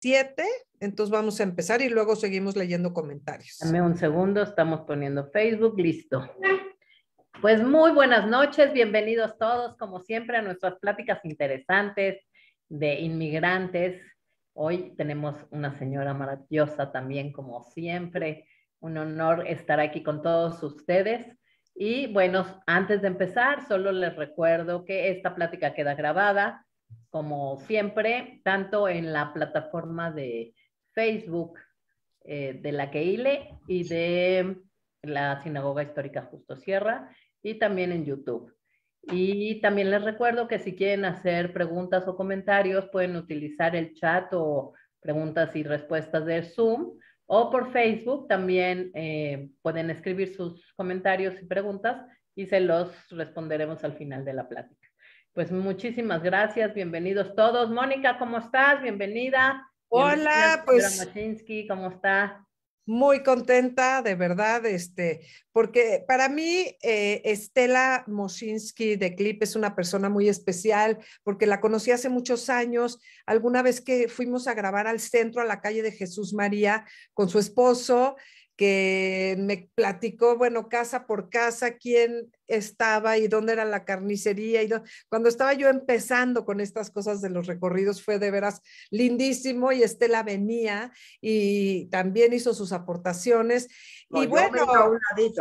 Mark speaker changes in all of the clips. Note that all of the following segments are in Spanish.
Speaker 1: 7, entonces vamos a empezar y luego seguimos leyendo comentarios.
Speaker 2: Dame un segundo, estamos poniendo Facebook, listo. Pues muy buenas noches, bienvenidos todos, como siempre, a nuestras pláticas interesantes de inmigrantes. Hoy tenemos una señora maravillosa también, como siempre. Un honor estar aquí con todos ustedes. Y bueno, antes de empezar, solo les recuerdo que esta plática queda grabada como siempre, tanto en la plataforma de Facebook eh, de la Keile y de la Sinagoga Histórica Justo Sierra y también en YouTube. Y también les recuerdo que si quieren hacer preguntas o comentarios, pueden utilizar el chat o preguntas y respuestas de Zoom o por Facebook también eh, pueden escribir sus comentarios y preguntas y se los responderemos al final de la plática. Pues muchísimas gracias, bienvenidos todos. Mónica, ¿cómo estás? Bienvenida. Hola, Estela pues. ¿Cómo está?
Speaker 1: Muy contenta, de verdad, este, porque para mí eh, Estela mosinski de Clip es una persona muy especial, porque la conocí hace muchos años, alguna vez que fuimos a grabar al centro, a la calle de Jesús María, con su esposo, que me platicó, bueno, casa por casa, quién estaba y dónde era la carnicería. Y Cuando estaba yo empezando con estas cosas de los recorridos fue de veras lindísimo y Estela venía y también hizo sus aportaciones. y bueno,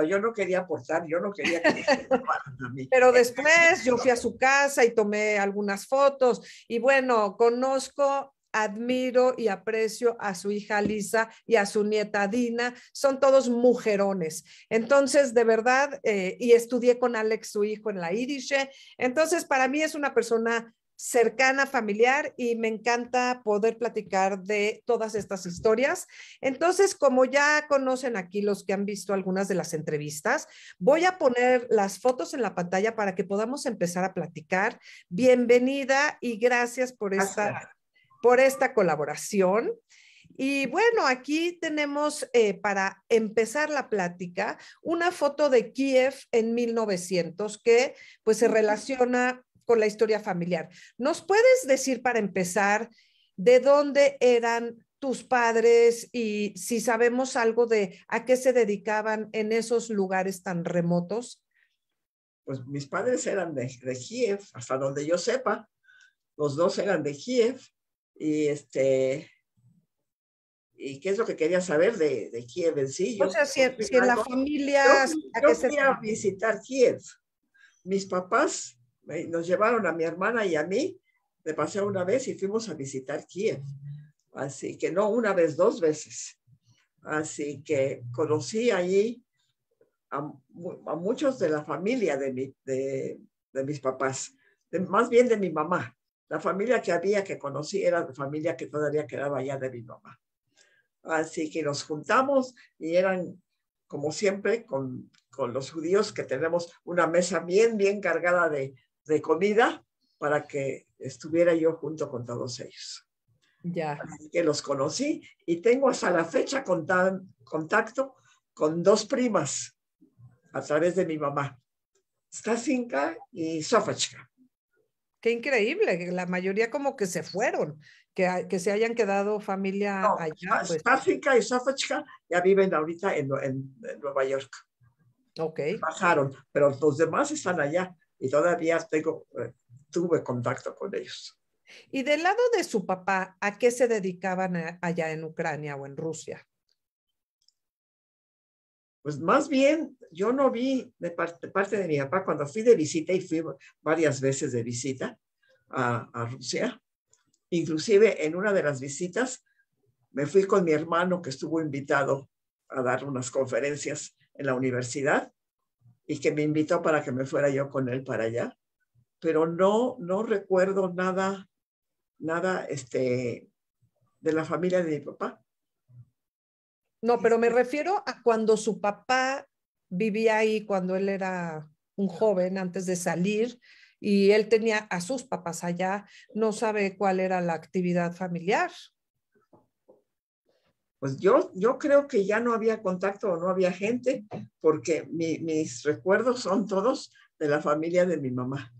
Speaker 1: yo no quería aportar, yo no quería que... Pero después yo fui a su casa y tomé algunas fotos y bueno, conozco admiro y aprecio a su hija Lisa y a su nieta Dina. Son todos mujerones. Entonces, de verdad, eh, y estudié con Alex, su hijo, en la Irishe. Entonces, para mí es una persona cercana, familiar, y me encanta poder platicar de todas estas historias. Entonces, como ya conocen aquí los que han visto algunas de las entrevistas, voy a poner las fotos en la pantalla para que podamos empezar a platicar. Bienvenida y gracias por esta por esta colaboración. Y bueno, aquí tenemos eh, para empezar la plática una foto de Kiev en 1900 que pues se relaciona con la historia familiar. ¿Nos puedes decir para empezar de dónde eran tus padres y si sabemos algo de a qué se dedicaban en esos lugares tan remotos?
Speaker 3: Pues mis padres eran de, de Kiev, hasta donde yo sepa. Los dos eran de Kiev y este, ¿Y qué es lo que quería saber de, Kiev en sí? o sea, si, si en la familia... Yo, a, fui a visitar Kiev. Mis papás nos llevaron a mi hermana y a mí de paseo una vez y fuimos a visitar Kiev. Así que no una vez, dos veces. Así que conocí allí a, muchos de la familia de, de, de mis papás, más bien de mi mamá. La familia que había, que conocí, era la familia que todavía quedaba allá de mi mamá. Así que nos juntamos y eran, como siempre, con, los judíos que tenemos una mesa bien, bien cargada de, comida para que estuviera yo junto con todos ellos.
Speaker 1: Ya. Así
Speaker 3: que los conocí y tengo hasta la fecha contacto con dos primas a través de mi mamá, Stasinka y Sofachka.
Speaker 1: Qué increíble, la mayoría como que se fueron, que, que se hayan quedado familia allá. Pues. África y Sáfachka ya viven ahorita en, en,
Speaker 3: Nueva York. Ok. Bajaron, pero los demás están allá y todavía tengo, eh, tuve contacto con ellos.
Speaker 1: Y del lado de su papá, ¿a qué se dedicaban allá en Ucrania o en Rusia?
Speaker 3: Pues más bien, yo no vi de parte, de, mi papá cuando fui de visita y fui varias veces de visita a, a Rusia. Inclusive en una de las visitas me fui con mi hermano que estuvo invitado a dar unas conferencias en la universidad y que me invitó para que me fuera yo con él para allá. Pero no, no recuerdo nada, nada este, de la familia de mi papá.
Speaker 1: No, pero me este refiero a cuando su papá vivía ahí, cuando él era un joven, antes de salir, y él tenía a sus papás allá, no sabe cuál era la actividad familiar.
Speaker 3: Pues yo, yo creo que ya no había contacto o no había gente, porque mis recuerdos son todos de la familia de mi mamá.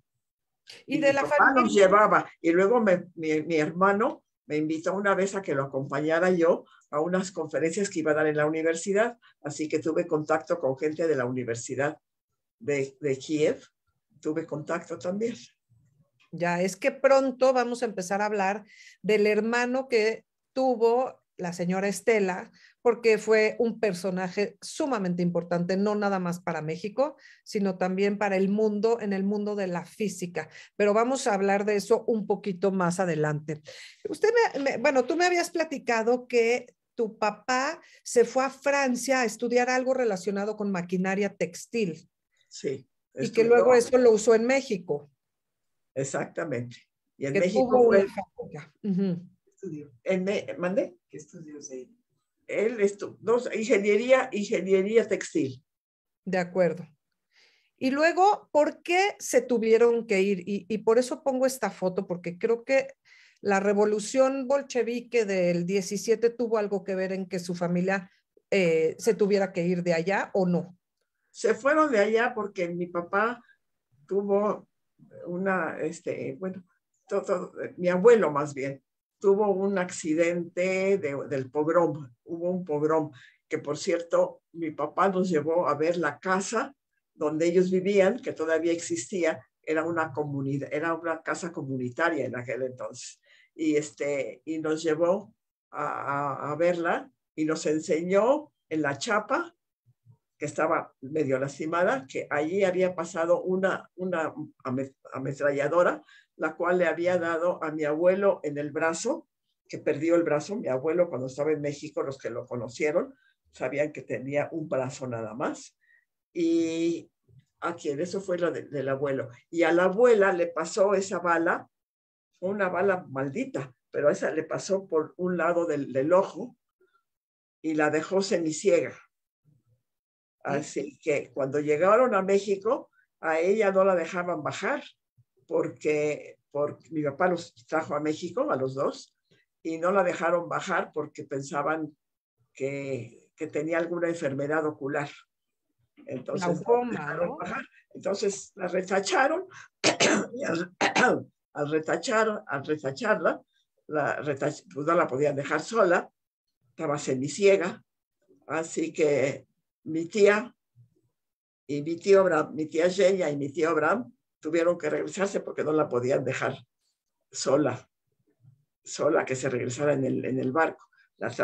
Speaker 1: Y, de la papá familia. Nos
Speaker 3: llevaba, y luego mi, mi hermano me invitó una vez a que lo acompañara yo a unas conferencias que iba a dar en la universidad, así que tuve contacto con
Speaker 1: gente de la Universidad de, Kiev, tuve contacto también. Ya, es que pronto vamos a empezar a hablar del hermano que tuvo la señora Estela, porque fue un personaje sumamente importante, no nada más para México, sino también para el mundo, en el mundo de la física. Pero vamos a hablar de eso un poquito más adelante. Usted, bueno, tú me habías platicado que tu papá se fue a Francia a estudiar algo relacionado con maquinaria textil. Sí. Y que luego eso lo usó en México.
Speaker 3: Exactamente.
Speaker 1: Y en México fue... estudió? En
Speaker 3: ¿Mandé? ¿Qué Él estudió ingeniería, ingeniería textil.
Speaker 1: De acuerdo. Y luego, ¿por qué se tuvieron que ir? y por eso pongo esta foto, porque creo que la revolución bolchevique del 17 tuvo algo que ver en que su familia eh, se tuviera que ir de allá o no. Se fueron de allá porque mi papá tuvo una,
Speaker 3: este, bueno, mi abuelo más bien, tuvo un accidente del pogrom, hubo un pogrom, que por cierto, mi papá nos llevó a ver la casa donde ellos vivían, que todavía existía, era una comunidad, era una casa comunitaria en aquel entonces y, este, y nos llevó a, verla y nos enseñó en la chapa que estaba medio lastimada, que allí había pasado una, una ametralladora, la cual le había dado a mi abuelo en el brazo, que perdió el brazo. Mi abuelo cuando estaba en México, los que lo conocieron, sabían que tenía un brazo nada más. Y a quien, eso fue lo del abuelo. Y a la abuela le pasó esa bala una bala maldita, pero esa le pasó por un lado del, ojo y la dejó semiciega. Así que cuando llegaron a México, a ella no la dejaban bajar porque, porque mi papá los trajo a México, a los dos, y no la dejaron bajar porque pensaban que, tenía alguna enfermedad ocular. Entonces,
Speaker 1: la
Speaker 3: Entonces la retacharon al retachar, al retacharla, la, retach, pues no la podían dejar sola, estaba semi-ciega. así que mi tía y mi tío Bram, mi tía Genia y mi tío Abraham tuvieron que regresarse porque no la podían dejar sola, sola que se regresara en el, en el barco.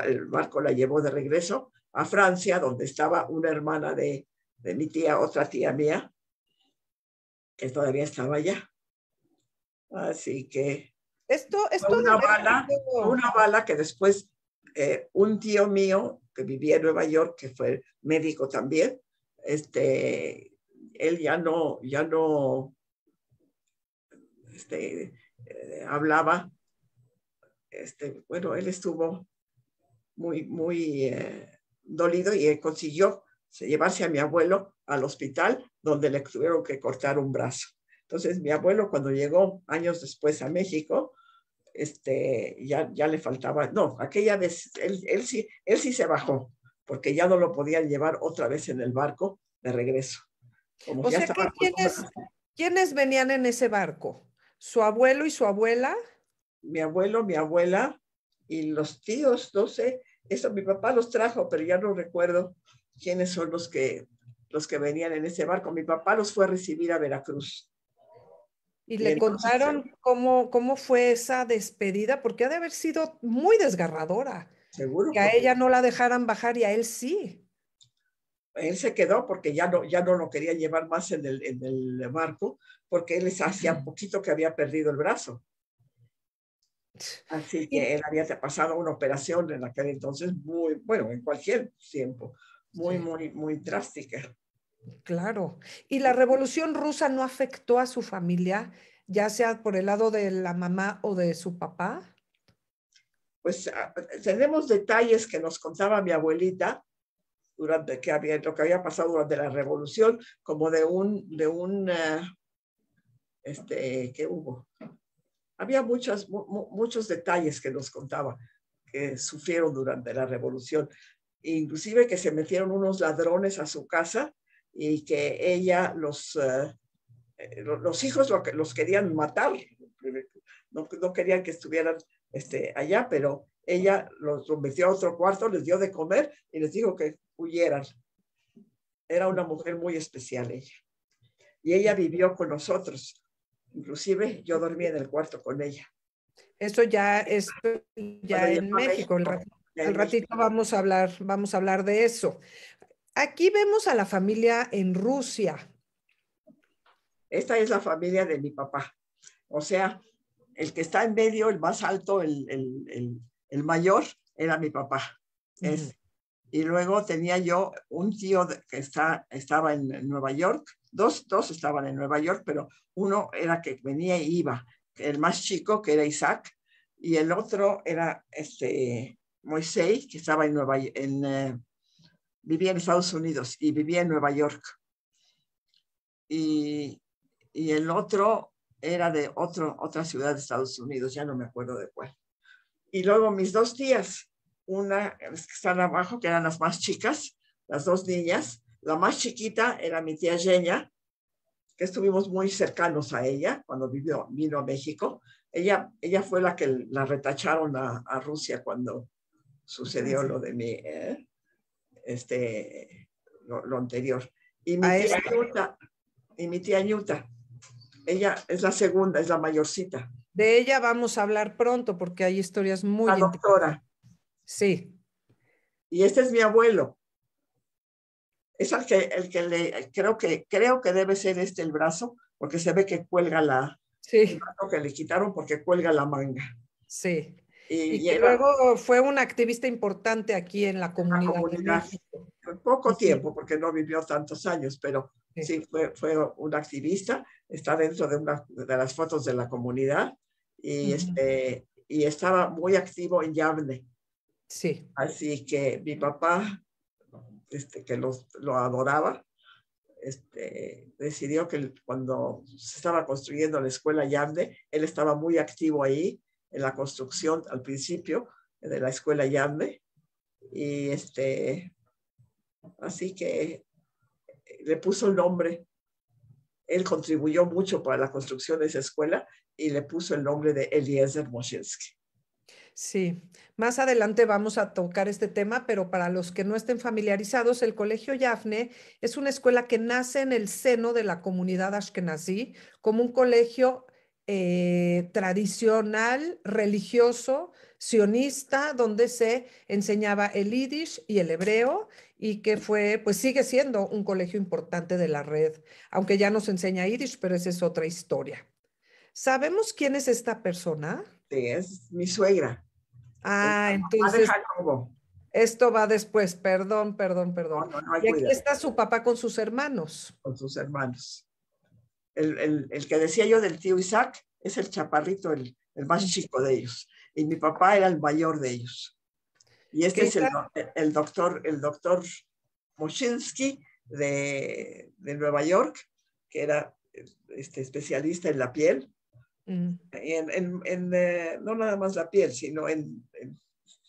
Speaker 3: el barco la llevó de regreso a Francia, donde estaba una hermana de, de mi tía, otra tía mía, que todavía estaba allá. Así que...
Speaker 1: Esto, una, bala, una
Speaker 3: bala que después eh, un tío mío que vivía en Nueva York, que fue médico también, este, él ya no, ya no este, eh, hablaba. Este, bueno, él estuvo muy, muy eh, dolido y él consiguió llevarse a mi abuelo al hospital donde le tuvieron que cortar un brazo. Entonces, mi abuelo cuando llegó años después a México, este, ya, ya le faltaba, no, aquella vez, él, sí, él sí se bajó, porque ya no lo podían llevar otra vez en el barco de regreso. o sea
Speaker 1: ¿quiénes, venían en ese barco? ¿Su abuelo y su abuela? Mi abuelo, mi abuela y los
Speaker 3: tíos, no sé, eso mi papá los trajo, pero ya no recuerdo quiénes son los que, los que venían en ese barco. Mi papá los fue a recibir a Veracruz.
Speaker 1: Y, le contaron cómo, fue esa despedida, porque ha de haber sido muy desgarradora. Seguro. Que a ella no la dejaran bajar y a él sí. Él se quedó
Speaker 3: porque ya no, ya no lo quería llevar más en el, en el barco, porque él hacía poquito que había perdido el brazo. Así que él había pasado una operación en aquel entonces muy, bueno, en cualquier tiempo, muy, muy, muy drástica.
Speaker 1: Claro. Y la revolución rusa no afectó a su familia, ya sea por el lado de la mamá o de su papá.
Speaker 3: Pues ah, tenemos detalles que nos contaba mi abuelita durante que había, lo que había pasado durante la revolución, como de un, de un, ah, este, que hubo. Había muchos detalles que nos contaba que sufrieron durante la revolución, inclusive que se metieron unos ladrones a su casa y que ella los, eh, eh, los hijos los querían matar, no, no querían que estuvieran este, allá, pero ella los, los metió a otro cuarto, les dio de comer y les dijo que huyeran. Era una mujer muy especial ella. Y ella vivió con nosotros. Inclusive
Speaker 1: yo dormí en el cuarto con ella. Eso ya es ya en México. México. ratito, el ratito vamos a hablar, vamos a hablar de eso. Aquí vemos a la familia en Rusia.
Speaker 3: Esta es la familia de mi papá. O sea, el que está en medio, el más alto, el, mayor, era mi papá. y luego tenía yo un tío que está, estaba en Nueva York, dos, estaban en Nueva York, pero uno era que venía y iba, el más chico, que era Isaac, y el otro era este, Moisés, que estaba en, Nueva, en, eh, vivía en Estados Unidos y vivía en Nueva York. Y, y el otro era de otro, otra ciudad de Estados Unidos, ya no me acuerdo de cuál. Y luego mis dos tías, una que están abajo, que eran las más chicas, las dos niñas. La más chiquita era mi tía Jenya, que estuvimos muy cercanos a ella cuando vivió, vino a México. Ella, ella fue la que la retacharon a, Rusia cuando sucedió lo de mi... ¿eh? este, lo, anterior. Y mi, tía y mi tía yuta ella es la segunda, es
Speaker 1: la mayorcita. De ella vamos a hablar pronto porque hay historias muy... La doctora. Sí. Y este es mi abuelo. Es el que, el
Speaker 3: que le, creo que, creo que debe ser este el brazo, porque se ve que cuelga la, sí. el que le quitaron porque cuelga la manga. Sí. Y,
Speaker 1: luego fue un activista importante aquí en la comunidad. La comunidad
Speaker 3: poco tiempo, porque no vivió tantos años, pero sí, fue, fue un activista, está dentro de, una, de las fotos de la comunidad y, este, y estaba muy activo en Yavne. Sí. Así que mi papá, este, que lo adoraba, este, decidió que cuando se estaba construyendo la escuela Yavne, él estaba muy activo ahí en la construcción al principio eh, de la escuela Yafne Y este, así que eh, le puso el nombre. Él contribuyó mucho para la construcción de esa escuela
Speaker 1: y le puso el nombre de
Speaker 3: Eliezer Moshevsky.
Speaker 1: Sí, más adelante vamos a tocar este tema, pero para los que no estén familiarizados, el Colegio Yafne es una escuela que nace en el seno de la comunidad ashkenazí como un colegio eh, tradicional, religioso, sionista, donde se enseñaba el yiddish y el hebreo y que fue, pues sigue siendo un colegio importante de la red, aunque ya nos enseña yiddish, pero esa es otra historia. ¿Sabemos quién es esta persona? Sí, es mi suegra. Ah, entonces. Esto va después, perdón, perdón, perdón. aquí está su papá con sus hermanos. Con sus hermanos el, que decía yo del tío Isaac
Speaker 3: es el chaparrito, el, más chico de ellos. Y mi papá era el mayor de ellos. Y este es el, doctor, el doctor de, Nueva York, que era este, especialista en la piel. Mm. En, eh, no nada más la piel, sino en,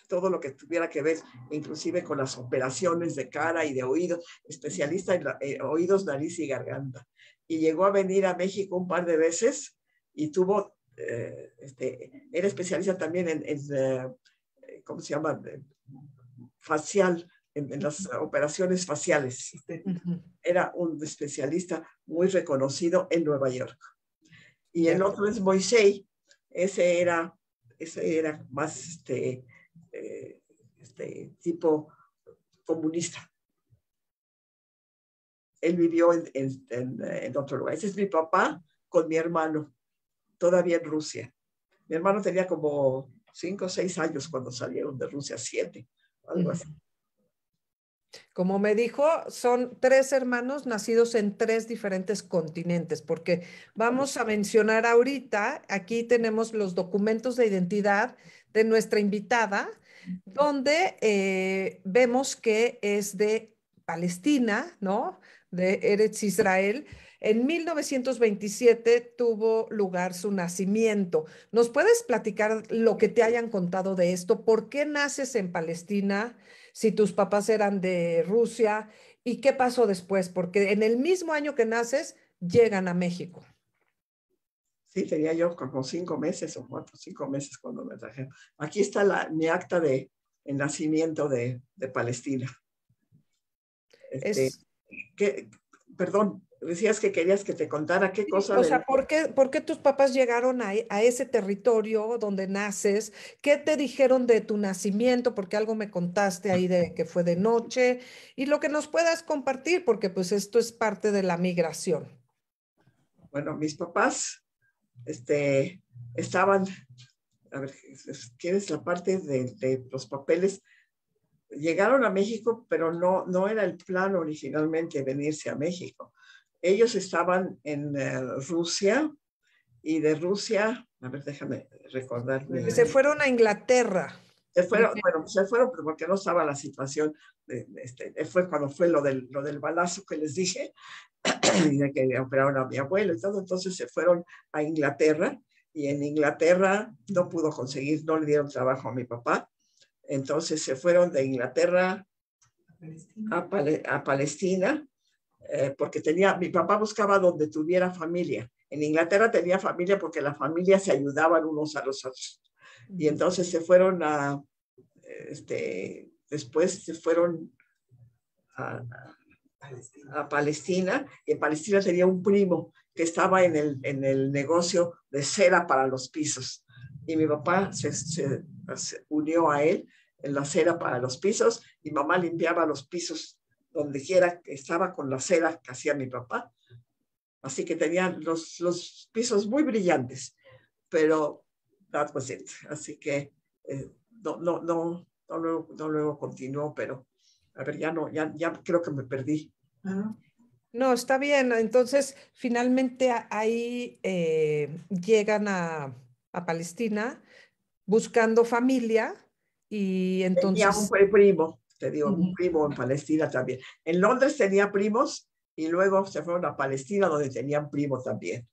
Speaker 3: todo lo que tuviera que ver, inclusive con las operaciones de cara y de oídos, especialista en eh, oídos, nariz y garganta y llegó a venir a México un par de veces y tuvo, eh, este, era especialista también en, eh, ¿cómo se llama? Facial, en, las operaciones faciales. Este, era un especialista muy reconocido en Nueva York. Y el otro es Moisei, ese era, ese era más este, eh, este tipo comunista él vivió en, en, eh, en, otro lugar. Ese es mi papá con mi hermano, todavía en Rusia. Mi hermano tenía como cinco o seis años cuando salieron de Rusia,
Speaker 1: siete, algo así. Como me dijo, son tres hermanos nacidos en tres diferentes continentes, porque vamos a mencionar ahorita, aquí tenemos los documentos de identidad de nuestra invitada, donde eh, vemos que es de Palestina, ¿no? de Eretz Israel. En 1927 tuvo lugar su nacimiento. ¿Nos puedes platicar lo que te hayan contado de esto? ¿Por qué naces en Palestina si tus papás eran de Rusia? ¿Y qué pasó después? Porque en el mismo año que naces, llegan a México.
Speaker 3: Sí, tenía yo como cinco meses o cuatro, cinco meses cuando me trajeron. Aquí está la, mi acta de nacimiento de, Palestina. Este, perdón, decías que querías que te contara qué cosa. O sea,
Speaker 1: ¿por, qué, tus papás llegaron a, ese territorio donde naces? ¿Qué te dijeron de tu nacimiento? Porque algo me contaste ahí de que fue de noche. Y lo que nos puedas compartir, porque pues esto es parte de la migración.
Speaker 3: Bueno, mis papás este, estaban, a ver, ¿quieres la parte de los papeles? llegaron a México, pero no, no era el plan originalmente venirse a México. Ellos estaban en eh, Rusia y de Rusia, a ver, déjame recordar. Se fueron a Inglaterra. Se fueron, bueno, se fueron porque no estaba la situación, este, fue cuando fue lo del, lo del balazo que les dije, que operaron a mi abuelo y todo, entonces se fueron a Inglaterra y en Inglaterra no pudo conseguir, no le dieron trabajo a mi papá, entonces se fueron de Inglaterra a, Palestina, eh, porque tenía, mi papá buscaba donde tuviera familia. En Inglaterra tenía familia porque la familia se ayudaban unos a los otros. Y entonces se fueron a, este, después se fueron a, a Palestina, y en Palestina tenía un primo que estaba en el, en el negocio de cera para los pisos. Y mi papá se se unió a él en la cera para los pisos. y mamá limpiaba los pisos donde quiera que estaba con la cera que hacía mi papá. Así que tenían los, los pisos muy brillantes, pero that was it. Así que eh, no, no, no, no luego, no luego continuó, pero a ver, ya no, ya, ya creo que me perdí.
Speaker 1: No, está bien. Entonces, finalmente ahí eh, llegan a, a Palestina buscando familia y entonces... Tenía
Speaker 3: un primo, te digo, un primo en Palestina también. En Londres tenía primos y luego se fueron a Palestina donde tenían primo también.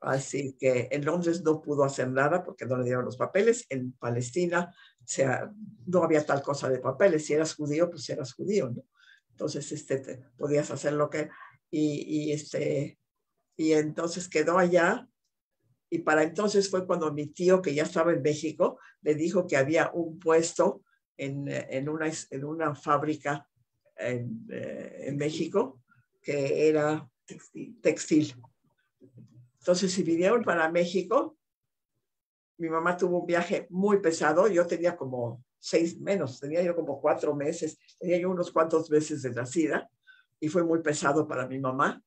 Speaker 3: Así que en Londres no pudo hacer nada porque no le dieron los papeles. En Palestina o sea, no había tal cosa de papeles. Si eras judío, pues eras judío, ¿no? Entonces, este, podías hacer lo que... Y, y, este, y entonces quedó allá y para entonces fue cuando mi tío, que ya estaba en México, le dijo que había un puesto en, eh, una, en una fábrica en, eh, México que era textil. Entonces si vinieron para México. Mi mamá tuvo un viaje muy pesado. Yo tenía como seis menos, tenía yo como cuatro meses, tenía yo unos cuantos meses de nacida y fue muy pesado para mi mamá.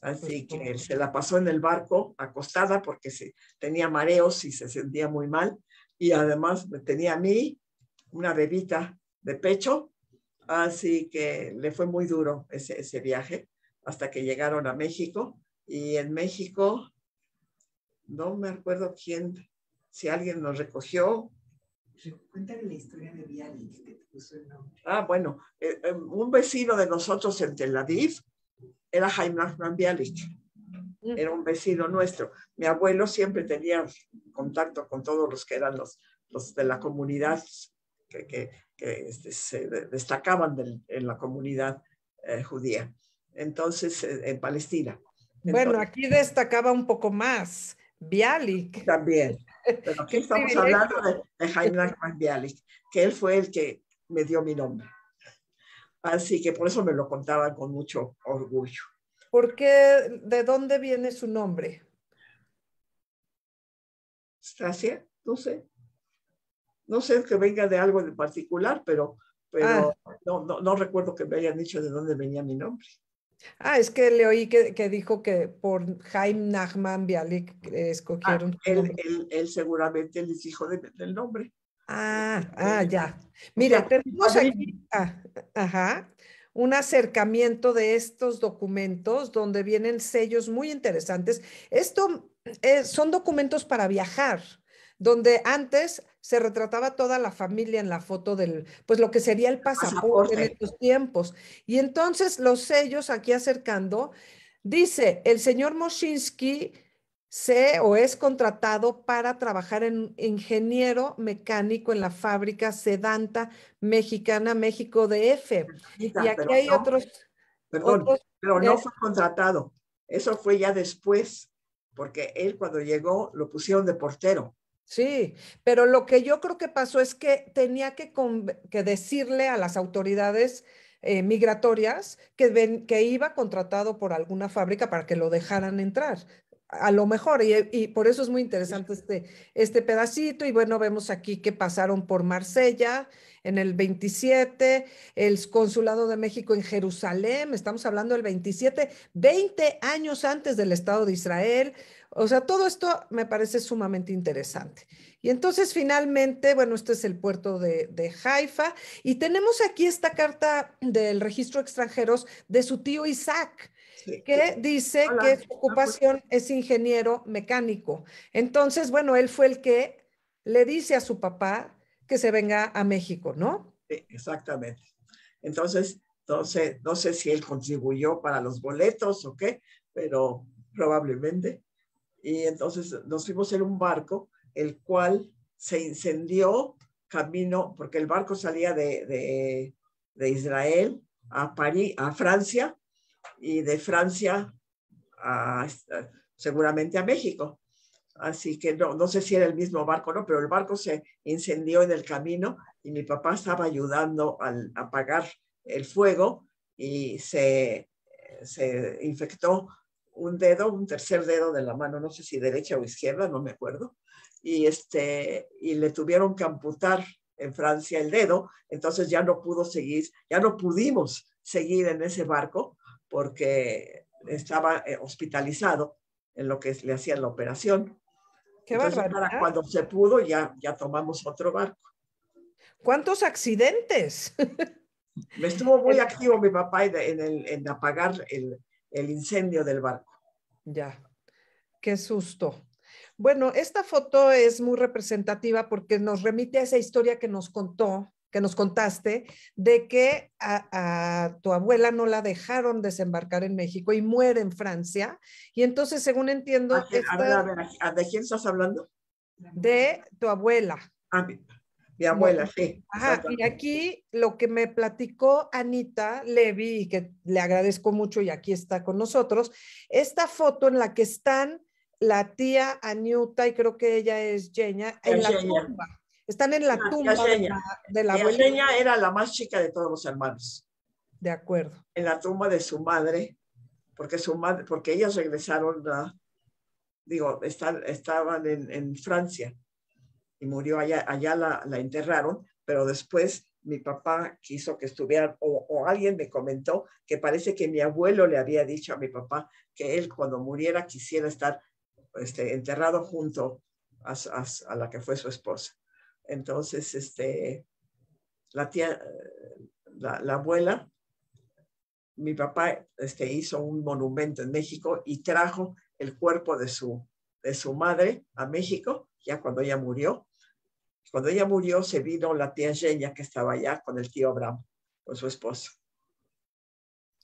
Speaker 3: Así que se la pasó en el barco acostada porque se, tenía mareos y se sentía muy mal. Y además tenía a mí una bebita de pecho. Así que le fue muy duro ese, ese viaje hasta que llegaron a México. Y en México, no me acuerdo quién, si alguien nos recogió. Cuéntame la historia de Ah, bueno, eh, eh, un vecino de nosotros en Tel Aviv era Jaime Hernán Bialik, mm. era un vecino nuestro. Mi abuelo siempre tenía contacto con todos los que eran los, los de la comunidad, que, este, se destacaban en la comunidad eh, judía, entonces eh, en Palestina. bueno,
Speaker 1: aquí destacaba un poco más Bialik.
Speaker 3: También, pero aquí estamos hablando de, de Jaime Bialik, que él fue el que me dio mi nombre. Así que por eso me lo contaban con mucho orgullo. ¿Por qué? ¿De dónde viene su nombre? Stasia, no sé. No sé que venga de algo en particular, pero, pero ah. no, recuerdo que me hayan dicho de dónde venía mi nombre.
Speaker 1: Ah, es que le oí que, dijo que por Jaime Nachman Bialik ah, escogieron.
Speaker 3: él, seguramente les dijo del nombre.
Speaker 1: Ah, ah, ya. Mira, tenemos aquí ah, un acercamiento de estos documentos donde vienen sellos muy interesantes. Esto eh, son documentos para viajar, donde antes se retrataba toda la familia en la foto del, pues lo que sería el pasaporte, en estos tiempos. Y entonces los sellos aquí acercando, dice el señor Moshinsky se o es contratado para trabajar en ingeniero mecánico en la fábrica Sedanta Mexicana México de f. y aquí hay otros. pero no fue
Speaker 3: contratado. Eso fue ya después, porque él cuando llegó lo
Speaker 1: pusieron de portero. Sí, pero lo que yo creo que pasó es que tenía que, decirle a las autoridades eh, migratorias que, que iba contratado por alguna fábrica para que lo dejaran entrar a lo mejor, y, por eso es muy interesante este, este, pedacito. Y bueno, vemos aquí que pasaron por Marsella en el 27, el Consulado de México en Jerusalén, estamos hablando del 27, 20 años antes del Estado de Israel. O sea, todo esto me parece sumamente interesante. Y entonces finalmente, bueno, este es el puerto de, de, Haifa y tenemos aquí esta carta del registro extranjeros de su tío Isaac que dice que su ah, pues. ocupación es ingeniero mecánico. Entonces, bueno, él fue el que le dice a su papá que se venga a México, ¿no?
Speaker 3: Sí, exactamente. Entonces, entonces, no sé si él contribuyó para los boletos o qué, pero probablemente. Y entonces nos fuimos en un barco, el cual se incendió camino, porque el barco salía de, de Israel a París, a Francia, y de Francia este, seguramente a México. Así que no, sé si era el mismo barco, ¿no? Pero el barco se incendió en el camino y mi papá estaba ayudando a apagar el fuego y se, se infectó un dedo, un tercer dedo de la mano, no sé si derecha o izquierda, no me acuerdo, y, este, y le tuvieron que amputar en Francia el dedo, entonces ya no pudo seguir, ya no pudimos seguir en ese barco porque estaba eh, hospitalizado en lo que le hacían la operación.
Speaker 1: Qué Entonces, para cuando
Speaker 3: se pudo, ya, ya tomamos otro barco. ¿Cuántos accidentes? Me estuvo muy activo mi papá en, apagar el, el, incendio del barco.
Speaker 1: Ya, qué susto. Bueno, esta foto es muy representativa porque nos remite a esa historia que nos contó que nos contaste de que a, tu abuela no la dejaron desembarcar en México y muere en Francia. Y entonces, según entiendo... ¿De quién estás hablando? De tu abuela. Ah, mi, abuela, sí. Ajá, y aquí lo que me platicó Anita Levy, y que le agradezco mucho y aquí está con nosotros, esta foto en la que están la tía Aniuta y creo que ella es Genia, en la tumba están en la ah, tumba de la, la abuela.
Speaker 3: era la más chica de todos los hermanos.
Speaker 1: De acuerdo.
Speaker 3: En la tumba de su madre, porque su madre, porque ellos regresaron digo, están, estaban en, Francia y murió allá, allá la, enterraron, pero después mi papá quiso que estuvieran, o, alguien me comentó que parece que mi abuelo le había dicho a mi papá que él cuando muriera quisiera estar este, enterrado junto a la que fue su esposa. Entonces, este, la tía, la, abuela, mi papá este, hizo un monumento en México y trajo el cuerpo de su, de su madre a México, ya cuando ella murió. Cuando ella murió, se vino la tía Genia que estaba allá con el tío Abraham, con su esposo.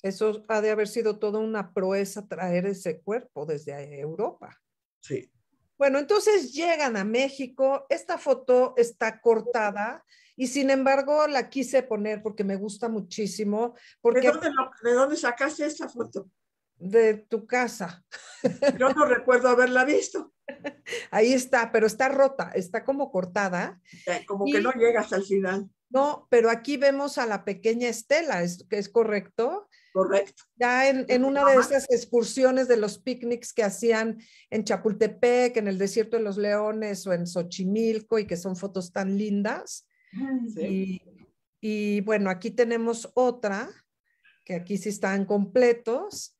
Speaker 1: Eso ha de haber sido toda una proeza traer ese cuerpo desde Europa. Sí. Bueno, entonces llegan a México, esta foto está cortada y sin embargo la quise poner porque me gusta muchísimo. Porque... ¿De, dónde sacaste esta foto? De tu casa. Yo no recuerdo haberla visto. Ahí está, pero está rota, está como cortada. Como que no llegas al final. No, pero aquí vemos a la pequeña Estela, que es correcto? Correcto. Ya en, una de esas excursiones de los picnics que hacían en Chapultepec, en el Desierto de los Leones o en Xochimilco y que son fotos tan lindas. Y, bueno, aquí tenemos otra, que aquí sí están completos.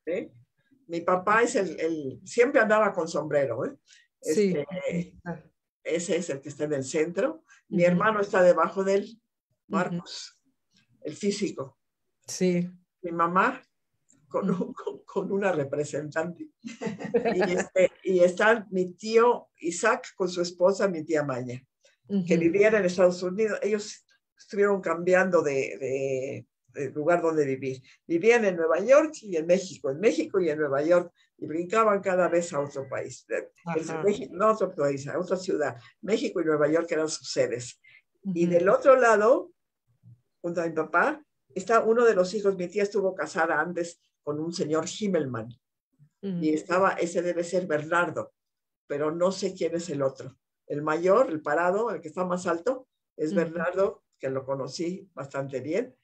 Speaker 3: Mi papá es el, siempre andaba con sombrero. ¿eh?
Speaker 1: Este,
Speaker 3: ah. Ese es el que está en el centro. Mi hermano está debajo del él, Marcos, el físico. Sí mi mamá con, mm. una representante. Este, y, está mi tío Isaac con su esposa, mi tía Maya, que vivían en Estados Unidos. Ellos estuvieron cambiando de, de, lugar donde vivir. Vivían en Nueva York y en México, en México y en Nueva York, y brincaban cada vez a otro país. no a otro país, a otra ciudad. México y Nueva York eran sus sedes. Y del otro lado, junto a mi papá, está uno de los hijos, mi tía estuvo casada antes con un señor Himmelman y estaba, ese debe ser Bernardo, pero no sé quién es el otro. El mayor, el parado, el que está más alto, es Bernardo, que lo conocí bastante bien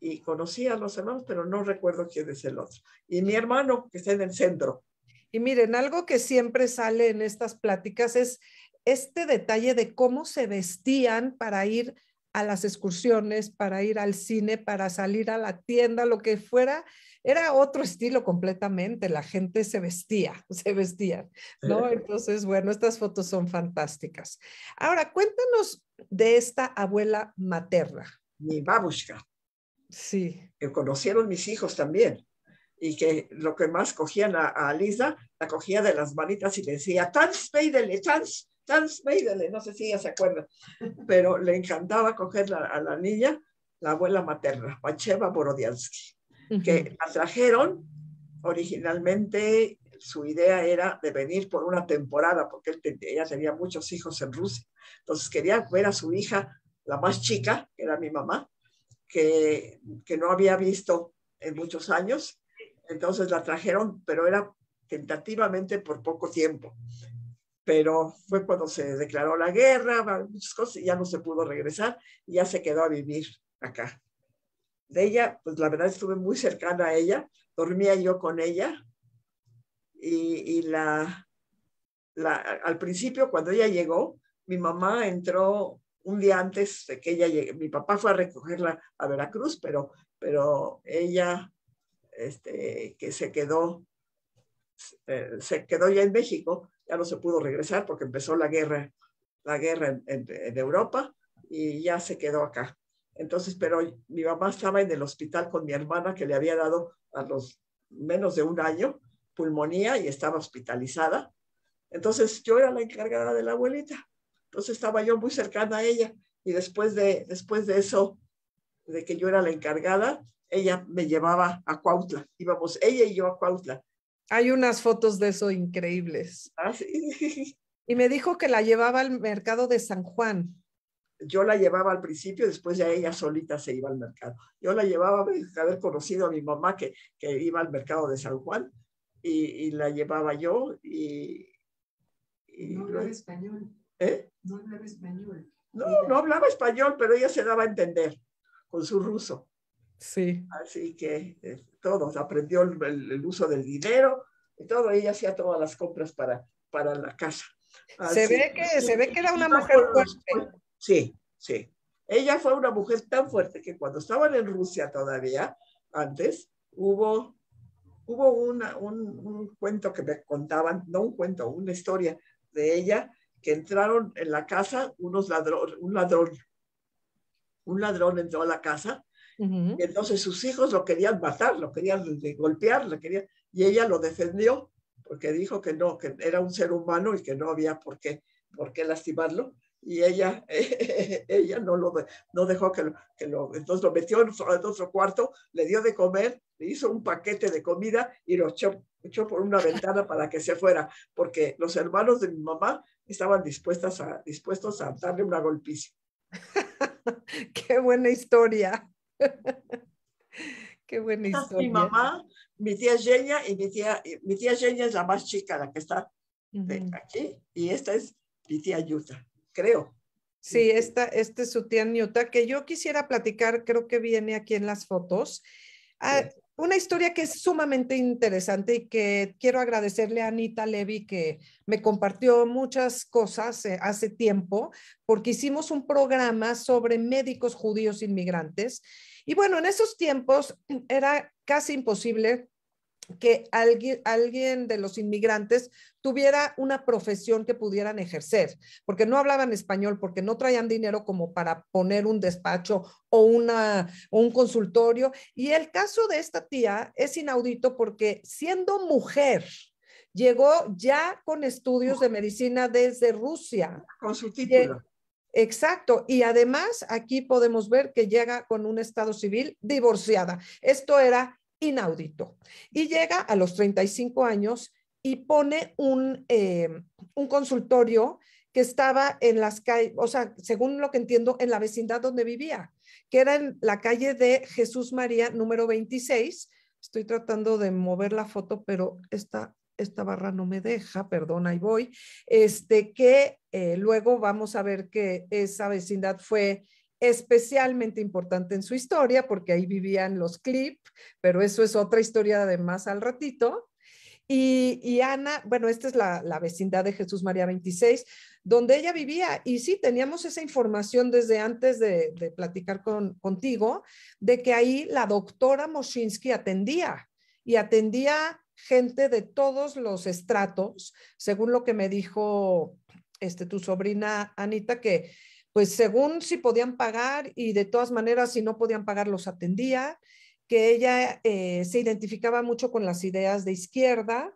Speaker 3: y conocí a los hermanos, pero no recuerdo quién es el otro. Y mi
Speaker 1: hermano, que está en el centro. Y miren, algo que siempre sale en estas pláticas es este detalle de cómo se vestían para ir a las excursiones, para ir al cine, para salir a la tienda, lo que fuera, era otro estilo completamente, la gente se vestía, se vestía, ¿no? Entonces, bueno, estas fotos son fantásticas. Ahora, cuéntanos de esta abuela materna. Mi babushka. Sí. Que conocieron mis hijos también y que
Speaker 3: lo que más cogían a, Lisa, la cogía de las manitas y le decía, tan de le no sé si ella se acuerda, pero le encantaba coger a la niña, la abuela materna, Pacheva Borodiansky, que la trajeron originalmente, su idea era de venir por una temporada, porque ella tenía muchos hijos en Rusia. Entonces quería ver a su hija, la más chica, que era mi mamá, que, que no había visto en muchos años. Entonces la trajeron, pero era tentativamente por poco tiempo pero fue cuando se declaró la guerra, muchas cosas, y ya no se pudo regresar, y ya se quedó a vivir acá. De ella, pues la verdad estuve muy cercana a ella, dormía yo con ella, y, y la, la, al principio cuando ella llegó, mi mamá entró un día antes de que ella llegue, mi papá fue a recogerla a Veracruz, pero, pero ella, este, que se quedó, eh, se quedó ya en México, ya no se pudo regresar porque empezó la guerra, la guerra en, Europa y ya se quedó acá. Entonces, pero mi mamá estaba en el hospital con mi hermana que le había dado a los menos de un año pulmonía y estaba hospitalizada. Entonces yo era la encargada de la abuelita. Entonces estaba yo muy cercana a ella y después de, después de eso, de que yo era la encargada, ella me llevaba a Cuautla. Íbamos ella y yo
Speaker 1: a Cuautla hay unas fotos de eso increíbles. Ah, Y me dijo que la llevaba al mercado de San Juan. Yo la llevaba al principio, después ya ella
Speaker 3: solita se iba al mercado. Yo la llevaba, haber conocido a mi mamá que, iba al mercado de San Juan y, la llevaba yo no hablaba español. ¿Eh? No hablaba español. No, no hablaba español, pero ella se daba a entender con su ruso. Sí. Así que eh, todos, aprendió el, uso del dinero y todo, ella hacía todas las compras para, para la casa. se, ve que, se ve que era una mujer fuerte. Sí, sí. Ella fue una mujer tan fuerte que cuando estaban en Rusia todavía, antes, hubo, hubo un, cuento que me contaban, no un cuento, una historia de ella, que entraron en la casa unos ladrones, un ladrón. Un ladrón entró a la casa
Speaker 1: entonces
Speaker 3: sus hijos lo querían matar, lo querían golpear, lo querían, y ella lo defendió porque dijo que no, que era un ser humano y que no había por qué, por qué lastimarlo. Y ella, ella no, lo, no dejó que lo, que lo, entonces lo metió en otro, cuarto, le dio de comer, le hizo un paquete de comida y lo echó, por una ventana para que se fuera, porque los hermanos de mi mamá estaban dispuestas a, dispuestos a darle una golpiza. qué buena historia. Qué buena Esta es mi mamá, mi tía Genia
Speaker 1: y mi tía, mi tía Genia es la más chica, la que está eh, aquí, y esta es mi tía Yuta, creo. Sí, esta, este es su tía Yuta, que yo quisiera platicar, creo que viene aquí en las fotos. Ah, una historia que es sumamente interesante y que quiero agradecerle a Anita Levy que me compartió muchas cosas eh, hace tiempo, porque hicimos un programa sobre médicos judíos inmigrantes. Y bueno, en esos tiempos era casi imposible que alguien, alguien de los inmigrantes tuviera una profesión que pudieran ejercer, porque no hablaban español, porque no traían dinero como para poner un despacho o, una, un consultorio. Y el caso de esta tía es inaudito porque siendo mujer, llegó ya con estudios de medicina desde Rusia. Con su título. Exacto. Y además aquí podemos ver que llega con un estado civil divorciada. Esto era inaudito. Y llega a los 35 años y pone un, eh, un consultorio que estaba en las calles, o sea, según lo que entiendo, en la vecindad donde vivía, que era en la calle de Jesús María número 26. Estoy tratando de mover la foto, pero esta, esta barra no me deja, perdón, ahí voy. Este, que eh, luego vamos a ver que esa vecindad fue especialmente importante en su historia, porque ahí vivían los clip, pero eso es otra historia además al ratito. Y, Ana, bueno, esta es la, vecindad de Jesús María 26, donde ella vivía. Y sí, teníamos esa información desde antes de, platicar con, contigo, de que ahí la doctora Moshinsky atendía y atendía gente de todos los estratos, según lo que me dijo este, tu sobrina Anita, que pues según si podían pagar y de todas maneras si no podían pagar los atendía, que ella eh, se identificaba mucho con las ideas de izquierda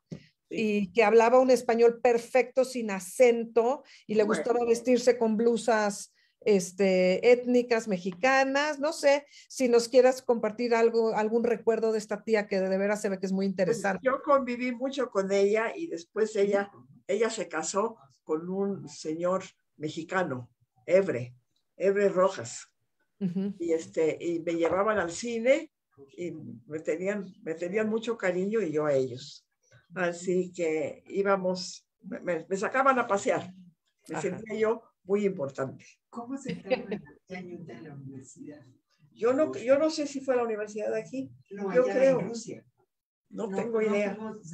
Speaker 1: y que hablaba un español perfecto sin acento y le gustaba vestirse con blusas este, étnicas mexicanas, no sé si nos quieras compartir algo, algún recuerdo de esta tía que de veras se ve que es muy pues, interesante. yo conviví mucho con ella y después ella,
Speaker 3: ella se casó con un señor mexicano Ebre, Ebre Rojas. Y, este, y me llevaban al cine y me tenían, me tenían mucho cariño y yo a ellos. Así que íbamos, me, sacaban a pasear. Me sentía yo muy importante.
Speaker 2: ¿Cómo se el año de la universidad?
Speaker 3: Yo no, yo no sé si fue la universidad de aquí. yo creo. Rusia. No, tengo idea.
Speaker 1: Pues,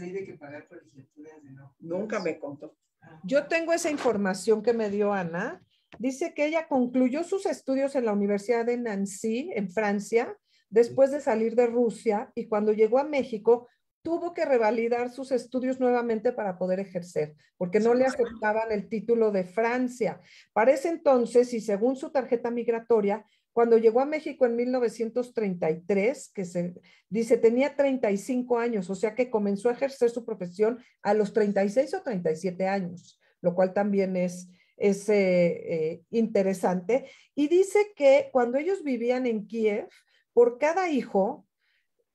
Speaker 1: Nunca me contó. Ah. Yo tengo esa información que me dio Ana, Dice que ella concluyó sus estudios en la Universidad de Nancy, en Francia, después de salir de Rusia y cuando llegó a México tuvo que revalidar sus estudios nuevamente para poder ejercer, porque no le aceptaban el título de Francia. Parece entonces, y según su tarjeta migratoria, cuando llegó a México en 1933, que se dice tenía 35 años, o sea que comenzó a ejercer su profesión a los 36 o 37 años, lo cual también es es eh, eh, interesante. Y dice que cuando ellos vivían en Kiev, por cada hijo,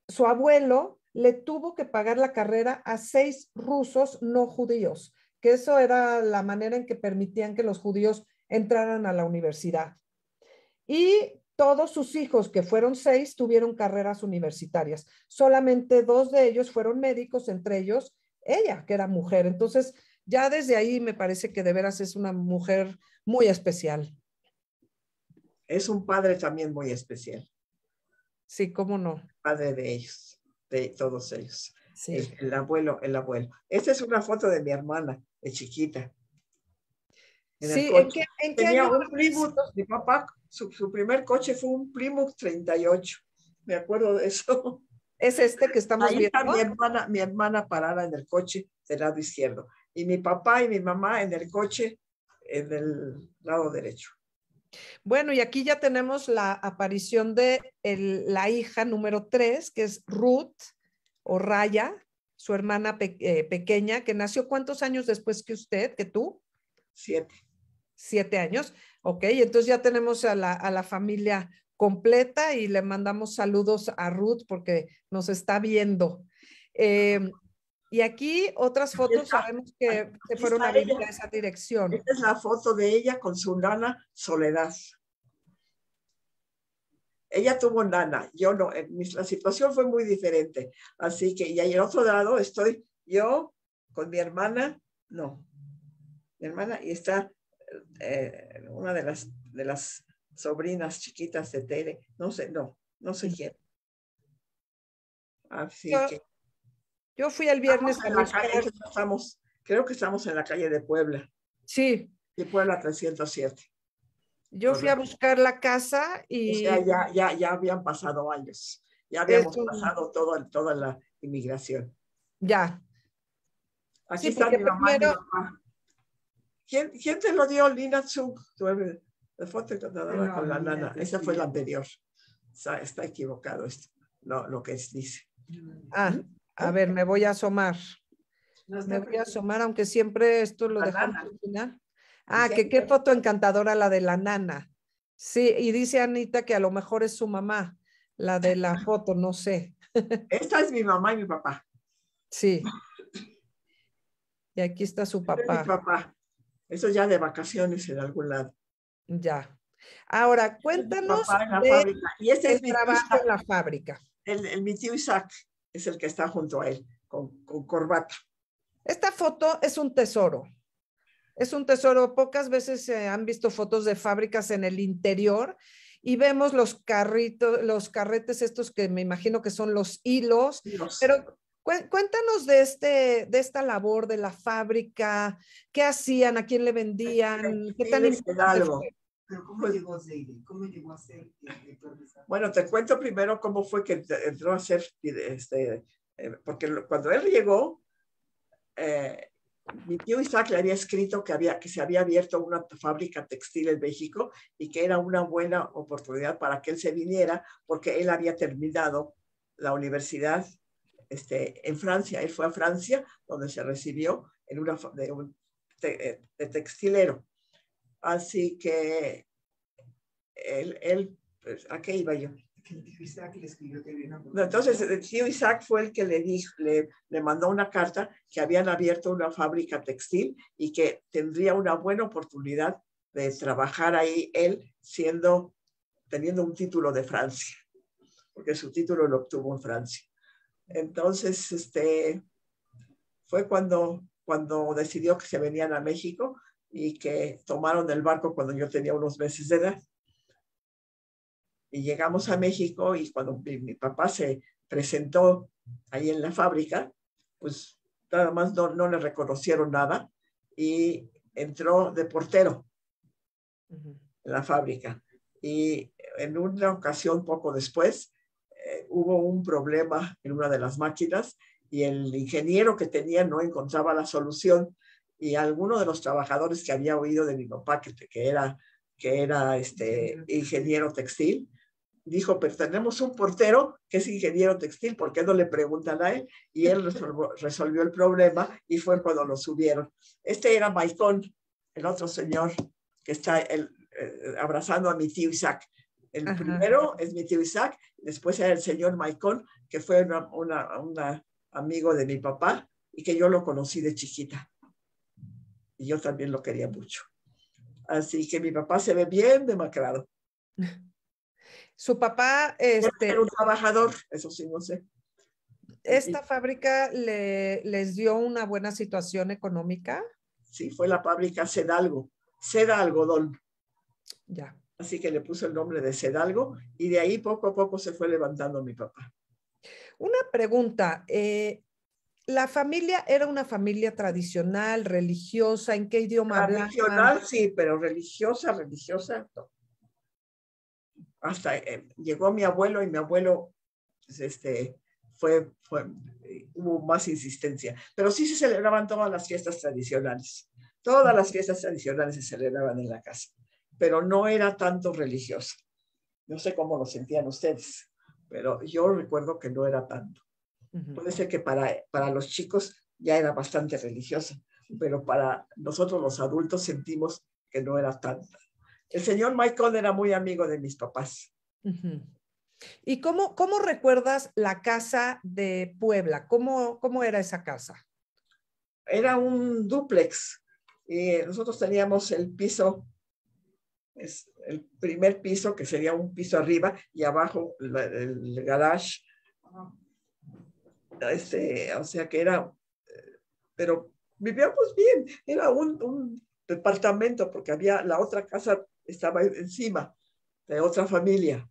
Speaker 1: su abuelo le tuvo que pagar la carrera a seis rusos no judíos, que eso era la manera en que permitían que los judíos entraran a la universidad. Y todos sus hijos, que fueron seis, tuvieron carreras universitarias. Solamente dos de ellos fueron médicos, entre ellos ella, que era mujer. Entonces, ya desde ahí me parece que de veras es una mujer muy especial.
Speaker 3: Es un padre también muy especial. Sí, cómo no. Padre de ellos, de todos ellos. El, abuelo, el abuelo. Esta es una foto de mi hermana, de chiquita.
Speaker 1: sí, ¿en qué, Tenía un
Speaker 3: mi papá, su, su, primer coche fue un Plymouth 38. Me acuerdo de eso. Es este que estamos viendo. Está mi hermana, mi hermana parada en el coche del lado izquierdo y mi papá y mi mamá en el coche en el lado derecho.
Speaker 1: Bueno, y aquí ya tenemos la aparición de la hija número tres, que es Ruth o Raya, su hermana eh, pequeña, que nació cuántos años después que usted, que tú? Siete. Siete años. Ok, entonces ya tenemos a la, familia completa y le mandamos saludos a Ruth porque nos está viendo. Eh, y aquí otras fotos sabemos que, se fueron a vivir en esa dirección. Esta es la foto de ella con su nana Soledad.
Speaker 3: Ella tuvo nana, yo no, la situación fue muy diferente. Así que, y ahí el otro lado estoy yo con mi hermana, no, mi hermana, y está eh, una de las, de las sobrinas chiquitas de Tere, no sé, no, no sé quién. Así que yo fui el viernes a la calle, estamos, creo que estamos en la calle de Puebla. Sí. De Puebla 307. Yo fui a buscar la casa y... O sea, ya, ya, ya habían pasado años. Ya habíamos pasado todo, toda la inmigración.
Speaker 1: Ya. Así está mi mamá,
Speaker 3: ¿Quién, te lo dio, Lina Tsung? foto con la nana. Esa fue la anterior. sea, está equivocado esto, lo, lo que es, dice.
Speaker 1: Ah. ¿Mm? A ver, me voy a asomar. me voy a asomar, aunque siempre esto lo dejamos al final. Ah, que qué foto encantadora la de la nana. Sí, y dice Anita que a lo mejor es su mamá, la de la foto, no sé. Esta es mi mamá y mi papá. Sí. Y aquí está su papá. papá. Eso ya de vacaciones en algún lado. Ya. Ahora, cuéntanos. Y este es mi trabajo en la fábrica. El, el, mi tío Isaac es el que está junto a él, con, corbata. Esta foto es un tesoro. Es un tesoro. Pocas veces se han visto fotos de fábricas en el interior y vemos los carritos, los carretes estos que me imagino que son los hilos. Pero cuéntanos de, este, de esta labor de la fábrica, qué hacían, a quién le vendían, qué tan importante.
Speaker 3: Pero ¿cómo llegó ¿Cómo llegó a ser director este, de Bueno, te cuento primero cómo fue que entró a ser, este, eh, porque cuando él llegó, eh, mi tío Isaac le había escrito que, había, que se había abierto una fábrica textil en México y que era una buena oportunidad para que él se viniera porque él había terminado la universidad este, en Francia. Él fue a Francia donde se recibió en una, de, eh, de textilero. Así que él, él pues, ¿a qué iba yo? Entonces, el tío Isaac fue el que le, le, mandó una carta que habían abierto una fábrica textil y que tendría una buena oportunidad de trabajar ahí él siendo, teniendo un título de Francia, porque su título lo obtuvo en Francia. Entonces, este, fue cuando, cuando decidió que se venían a México y que tomaron el barco cuando yo tenía unos meses de edad. Y llegamos a México y cuando mi, papá se presentó ahí en la fábrica, pues nada más no, le reconocieron nada y entró de portero en la fábrica. Y en una ocasión poco después eh, hubo un problema en una de las máquinas y el ingeniero que tenía no encontraba la solución y alguno de los trabajadores que había oído de mi papá, que, era, este, ingeniero textil, dijo, pero tenemos un portero que es ingeniero textil, ¿por qué no le preguntan a él? Y él resolvió, el problema y fue cuando lo subieron. Este era Maicon, el otro señor que está eh, abrazando a mi tío Isaac. El primero es mi tío Isaac, después era el señor Maicon, que fue un amigo de mi papá y que yo lo conocí de chiquita y yo también lo quería mucho. Así que mi papá se ve bien demacrado. Su
Speaker 1: papá era este un trabajador, eso sí, no sé. Esta fábrica le, les dio una buena situación económica. Sí, fue la fábrica Sedalgo,
Speaker 3: seda algodón. Ya. Así que le puso el nombre de Sedalgo y de ahí poco a poco se fue levantando mi papá.
Speaker 1: Una pregunta, eh, la familia era una familia tradicional, religiosa, ¿en qué idioma hablaban? Tradicional, sí,
Speaker 3: pero religiosa, religiosa. Hasta eh, llegó mi abuelo y mi abuelo pues, este, fue, fue, eh, hubo más insistencia. Pero sí se celebraban todas las fiestas tradicionales. Todas las fiestas tradicionales se celebraban en la casa, pero no era tanto religiosa. No sé cómo lo sentían ustedes, pero yo recuerdo que no era tanto. Puede ser que para, para los chicos ya era bastante religiosa, pero para nosotros los adultos sentimos que no era tanta. El señor Michael era muy amigo de mis papás.
Speaker 1: ¿Y cómo, cómo recuerdas la casa de Puebla? ¿Cómo, cómo era esa casa? Era un duplex. Eh, nosotros teníamos el
Speaker 3: piso, el primer piso, que sería un piso arriba, y abajo el garage este, o sea que era, eh, pero vivíamos bien, era un, departamento porque había la otra casa estaba encima de otra familia,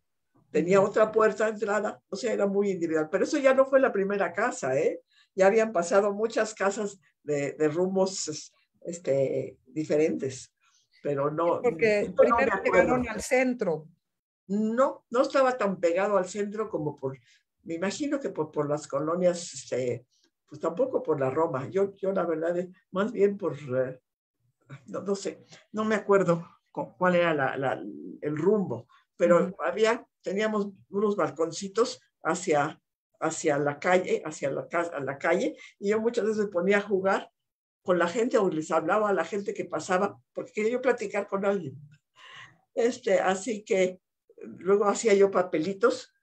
Speaker 3: tenía otra puerta de entrada, o sea, era muy individual, pero eso ya no fue la primera casa, ¿eh? Ya habían pasado muchas casas de, de rumos este, diferentes, pero no. Porque primero llegaron al
Speaker 1: centro.
Speaker 3: No, no estaba tan pegado al centro como por me imagino que por, las colonias, este, pues tampoco por la Roma. Yo, yo la verdad, eh, más bien por, eh, no, sé, no me acuerdo cuál era el rumbo, pero había, teníamos unos balconcitos hacia, hacia la calle, hacia la, a la calle, y yo muchas veces me ponía a jugar con la gente o les hablaba a la gente que pasaba, porque quería yo platicar con alguien. Este, así que luego hacía yo papelitos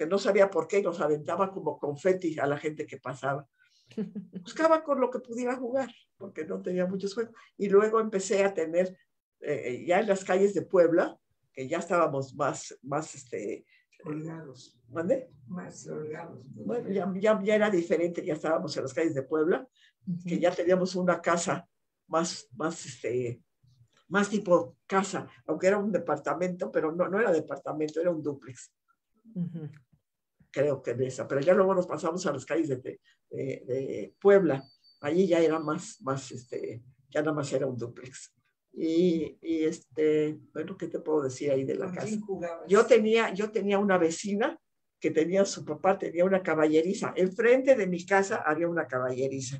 Speaker 3: que no sabía por qué y los aventaba como confeti a la gente que pasaba. Buscaba con lo que pudiera jugar, porque no tenía muchos juegos. Y luego empecé a tener, eh, ya en las calles de Puebla, que ya estábamos más, más este, Holgados. ¿Mande? Más holgados. Bueno, ya, ya, era diferente, ya estábamos en las calles de Puebla, que ya teníamos una casa más, más, este, más tipo casa, aunque era un departamento, pero no, no era departamento, era un dúplex creo que de esa, pero ya luego nos pasamos a las calles de, Puebla, allí ya era más, más, este, ya nada más era un duplex. Y, y, este, bueno, ¿qué te puedo decir ahí de la casa? Yo tenía, yo tenía una vecina que tenía su papá, tenía una caballeriza. Enfrente de mi casa había una caballeriza.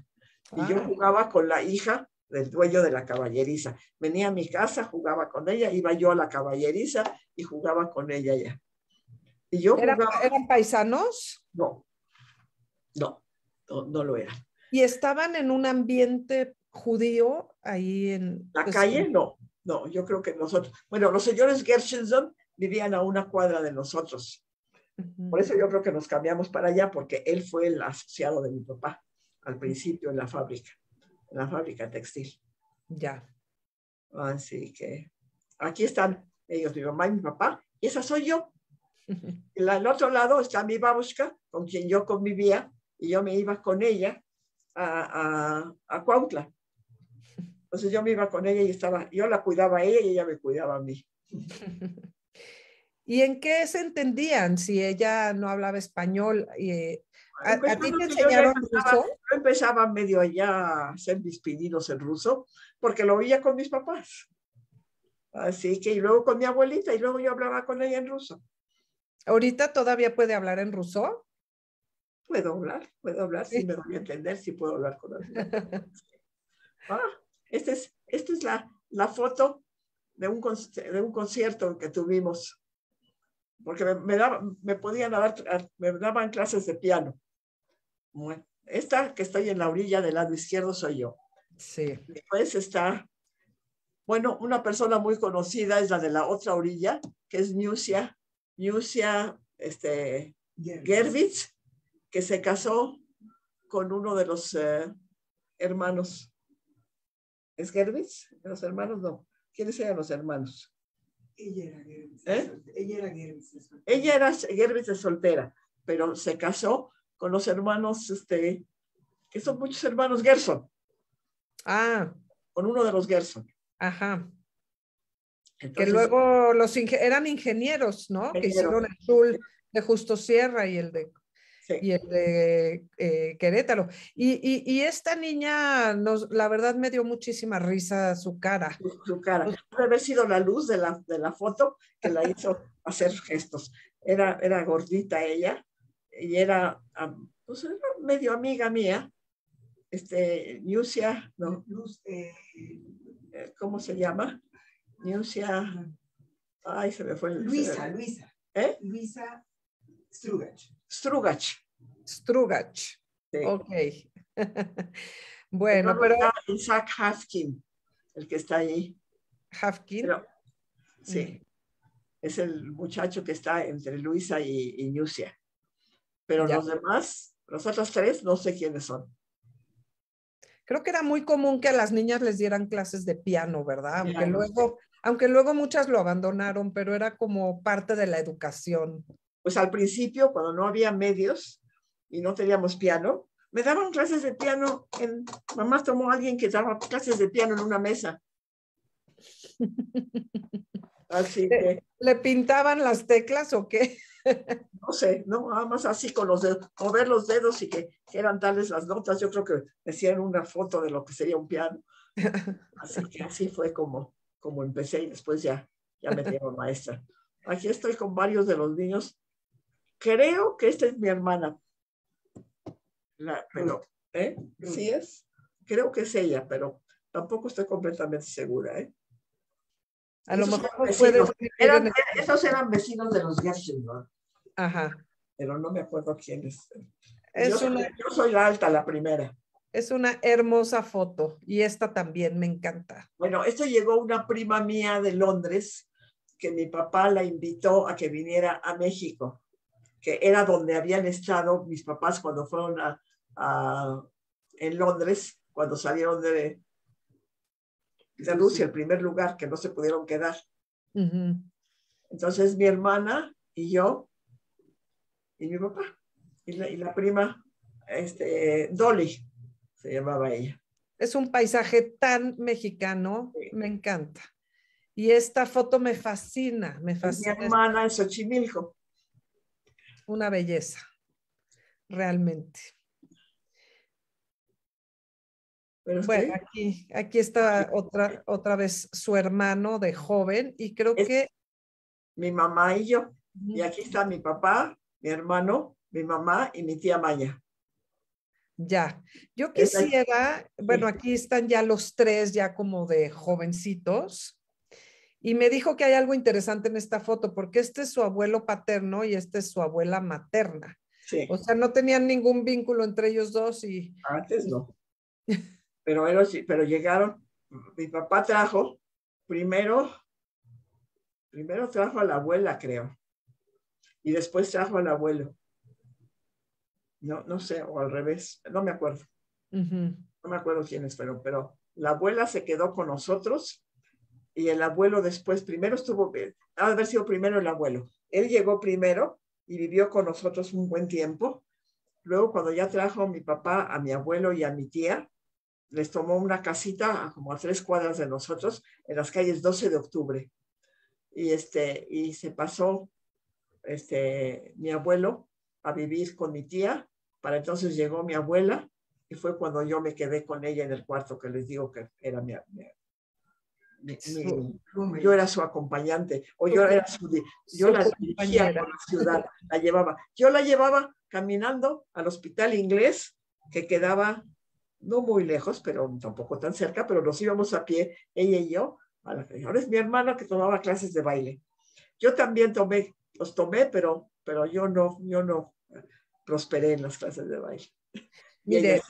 Speaker 3: Y yo ah. jugaba con la hija del dueño de la caballeriza. Venía a mi casa, jugaba con ella, iba yo a la caballeriza y jugaba con ella ya yo ¿Eran,
Speaker 1: paisanos? No,
Speaker 3: no, no, lo eran.
Speaker 1: ¿Y estaban en un ambiente judío ahí en... La pues, calle, no,
Speaker 3: no, yo creo que nosotros, bueno, los señores Gershenson vivían a una cuadra de nosotros. Por eso yo creo que nos cambiamos para allá, porque él fue el asociado de mi papá al principio en la fábrica, en la fábrica textil.
Speaker 1: Ya. Así
Speaker 3: que aquí están ellos, mi mamá y mi papá, y esa soy yo. Y al otro lado está mi babushka, con quien yo convivía, y yo me iba con ella a, Cuautla. Entonces yo me iba con ella y estaba, yo la cuidaba a ella y ella me cuidaba a mí.
Speaker 1: ¿Y en qué se entendían si ella no hablaba español? Eh, ¿A, ti te enseñaron yo empezaba, ruso?
Speaker 3: Yo empezaba medio allá a ser mis en ruso porque lo oía con mis papás.
Speaker 1: Así que, y luego con mi abuelita, y luego yo hablaba con ella en ruso. ¿Ahorita todavía puede hablar en ruso? Puedo hablar, puedo hablar, si me voy a entender, si puedo hablar con alguien. ah, esta es, esta es la, la foto
Speaker 3: de un, de un concierto que tuvimos, porque me, me, daban, me podían dar, me daban clases de piano. esta que estoy en la orilla del lado izquierdo soy yo. Sí. Después está, bueno, una persona muy conocida es la de la otra orilla, que es Nucia. Yusia este, que se casó con uno de los eh, hermanos. ¿Es Gervitz? ¿Los hermanos? No. ¿Quiénes eran los hermanos? Ella era Gervitz. ¿Eh? Ella era Gervitz. Ella era de soltera, pero se casó con los hermanos, este, que son
Speaker 1: muchos hermanos Gerson. Ah. Con uno de los Gerson. Ajá que luego los eran ingenieros, ¿no? Que hicieron el azul de Justo Sierra y el de, y el de eh, Querétaro. Y, y, y, esta niña, nos, la verdad, me dio muchísima risa su cara. Su, cara. Puede haber sido la luz de la, de la foto que la hizo hacer gestos. Era,
Speaker 3: era gordita ella y era, ah, pues, medio amiga mía. Este, Yusia, no, eh, eh, ¿cómo se llama? Newsia. Ay, se me fue Luisa, Luisa. ¿Eh? Luisa Strugach. Strugach. Strugach. okay, Ok. bueno, pero. Isaac Hafkin, el que está ahí. Hafkin. sí. Mm. Es el muchacho que está entre Luisa
Speaker 1: y, y Pero los demás, los otros tres, no sé quiénes son creo que era muy común que a las niñas les dieran clases de piano, ¿verdad? Aunque luego aunque luego muchas lo abandonaron, pero era como parte de la educación. Pues al principio, cuando no había medios y no teníamos piano, me daban clases de
Speaker 3: piano. En, mamá tomó a alguien que daba clases de piano en una mesa. Así que, ¿Le pintaban las teclas o qué? No sé, no, nada más así con los dedos, mover los dedos y que, eran tales las notas. Yo creo que decían una foto de lo que sería un piano. Así que así fue como como empecé y después ya, ya me tengo maestra. Aquí estoy con varios de los niños. Creo que esta es mi hermana. ¿eh? ¿Sí es? Creo que es ella, pero tampoco estoy completamente segura, ¿eh? A esos lo mejor eran, esos eran vecinos de los Gershwin, ¿no?
Speaker 1: Ajá. Pero no me acuerdo quiénes.
Speaker 3: Es yo, yo
Speaker 1: soy la alta, la primera. Es una hermosa foto y esta también me encanta. Bueno, esto llegó una prima
Speaker 3: mía de Londres que mi papá la invitó a que viniera a México, que era donde habían estado mis papás cuando fueron a, en Londres, cuando salieron de, de Rusia, el primer lugar que no se pudieron quedar. Entonces mi hermana y yo
Speaker 1: y mi papá y la, prima este, Dolly se llamaba ella. Es un paisaje tan mexicano, me encanta. Y esta foto me fascina, me fascina. Mi hermana en Xochimilco. Una belleza, realmente. bueno, aquí, está otra, otra vez su hermano de joven y creo que... Mi mamá y yo. Y aquí está mi
Speaker 3: papá, mi hermano, mi mamá y mi tía Maya.
Speaker 1: Ya, yo quisiera, bueno, aquí están ya los tres, ya como de jovencitos, y me dijo que hay algo interesante en esta foto, porque este es su abuelo paterno y este es su abuela materna. O sea, no tenían ningún vínculo entre ellos dos y... Antes no.
Speaker 3: Pero, pero llegaron, mi papá trajo, primero, primero trajo a la abuela, creo, y después trajo al abuelo no, no sé, o al revés, no me acuerdo. No me acuerdo quiénes fueron, pero la abuela se quedó con nosotros y el abuelo después, primero estuvo, eh, ha de haber sido primero el abuelo. Él llegó primero y vivió con nosotros un buen tiempo. Luego, cuando ya trajo mi papá, a mi abuelo y a mi tía, les tomó una casita como a tres cuadras de nosotros, en las calles 12 de octubre. Y, este, y se pasó este, mi abuelo a vivir con mi tía para entonces llegó mi abuela y fue cuando yo me quedé con ella en el cuarto que les digo que era mi, yo era su acompañante o yo la dirigía la ciudad, la llevaba. Yo la llevaba caminando al hospital inglés que quedaba no muy lejos, pero tampoco tan cerca, pero nos íbamos a pie, ella y yo, a la Ahora es mi hermana que tomaba clases de baile. Yo también tomé, los tomé, pero, pero yo no, yo no prosperé en las clases de baile. Mire,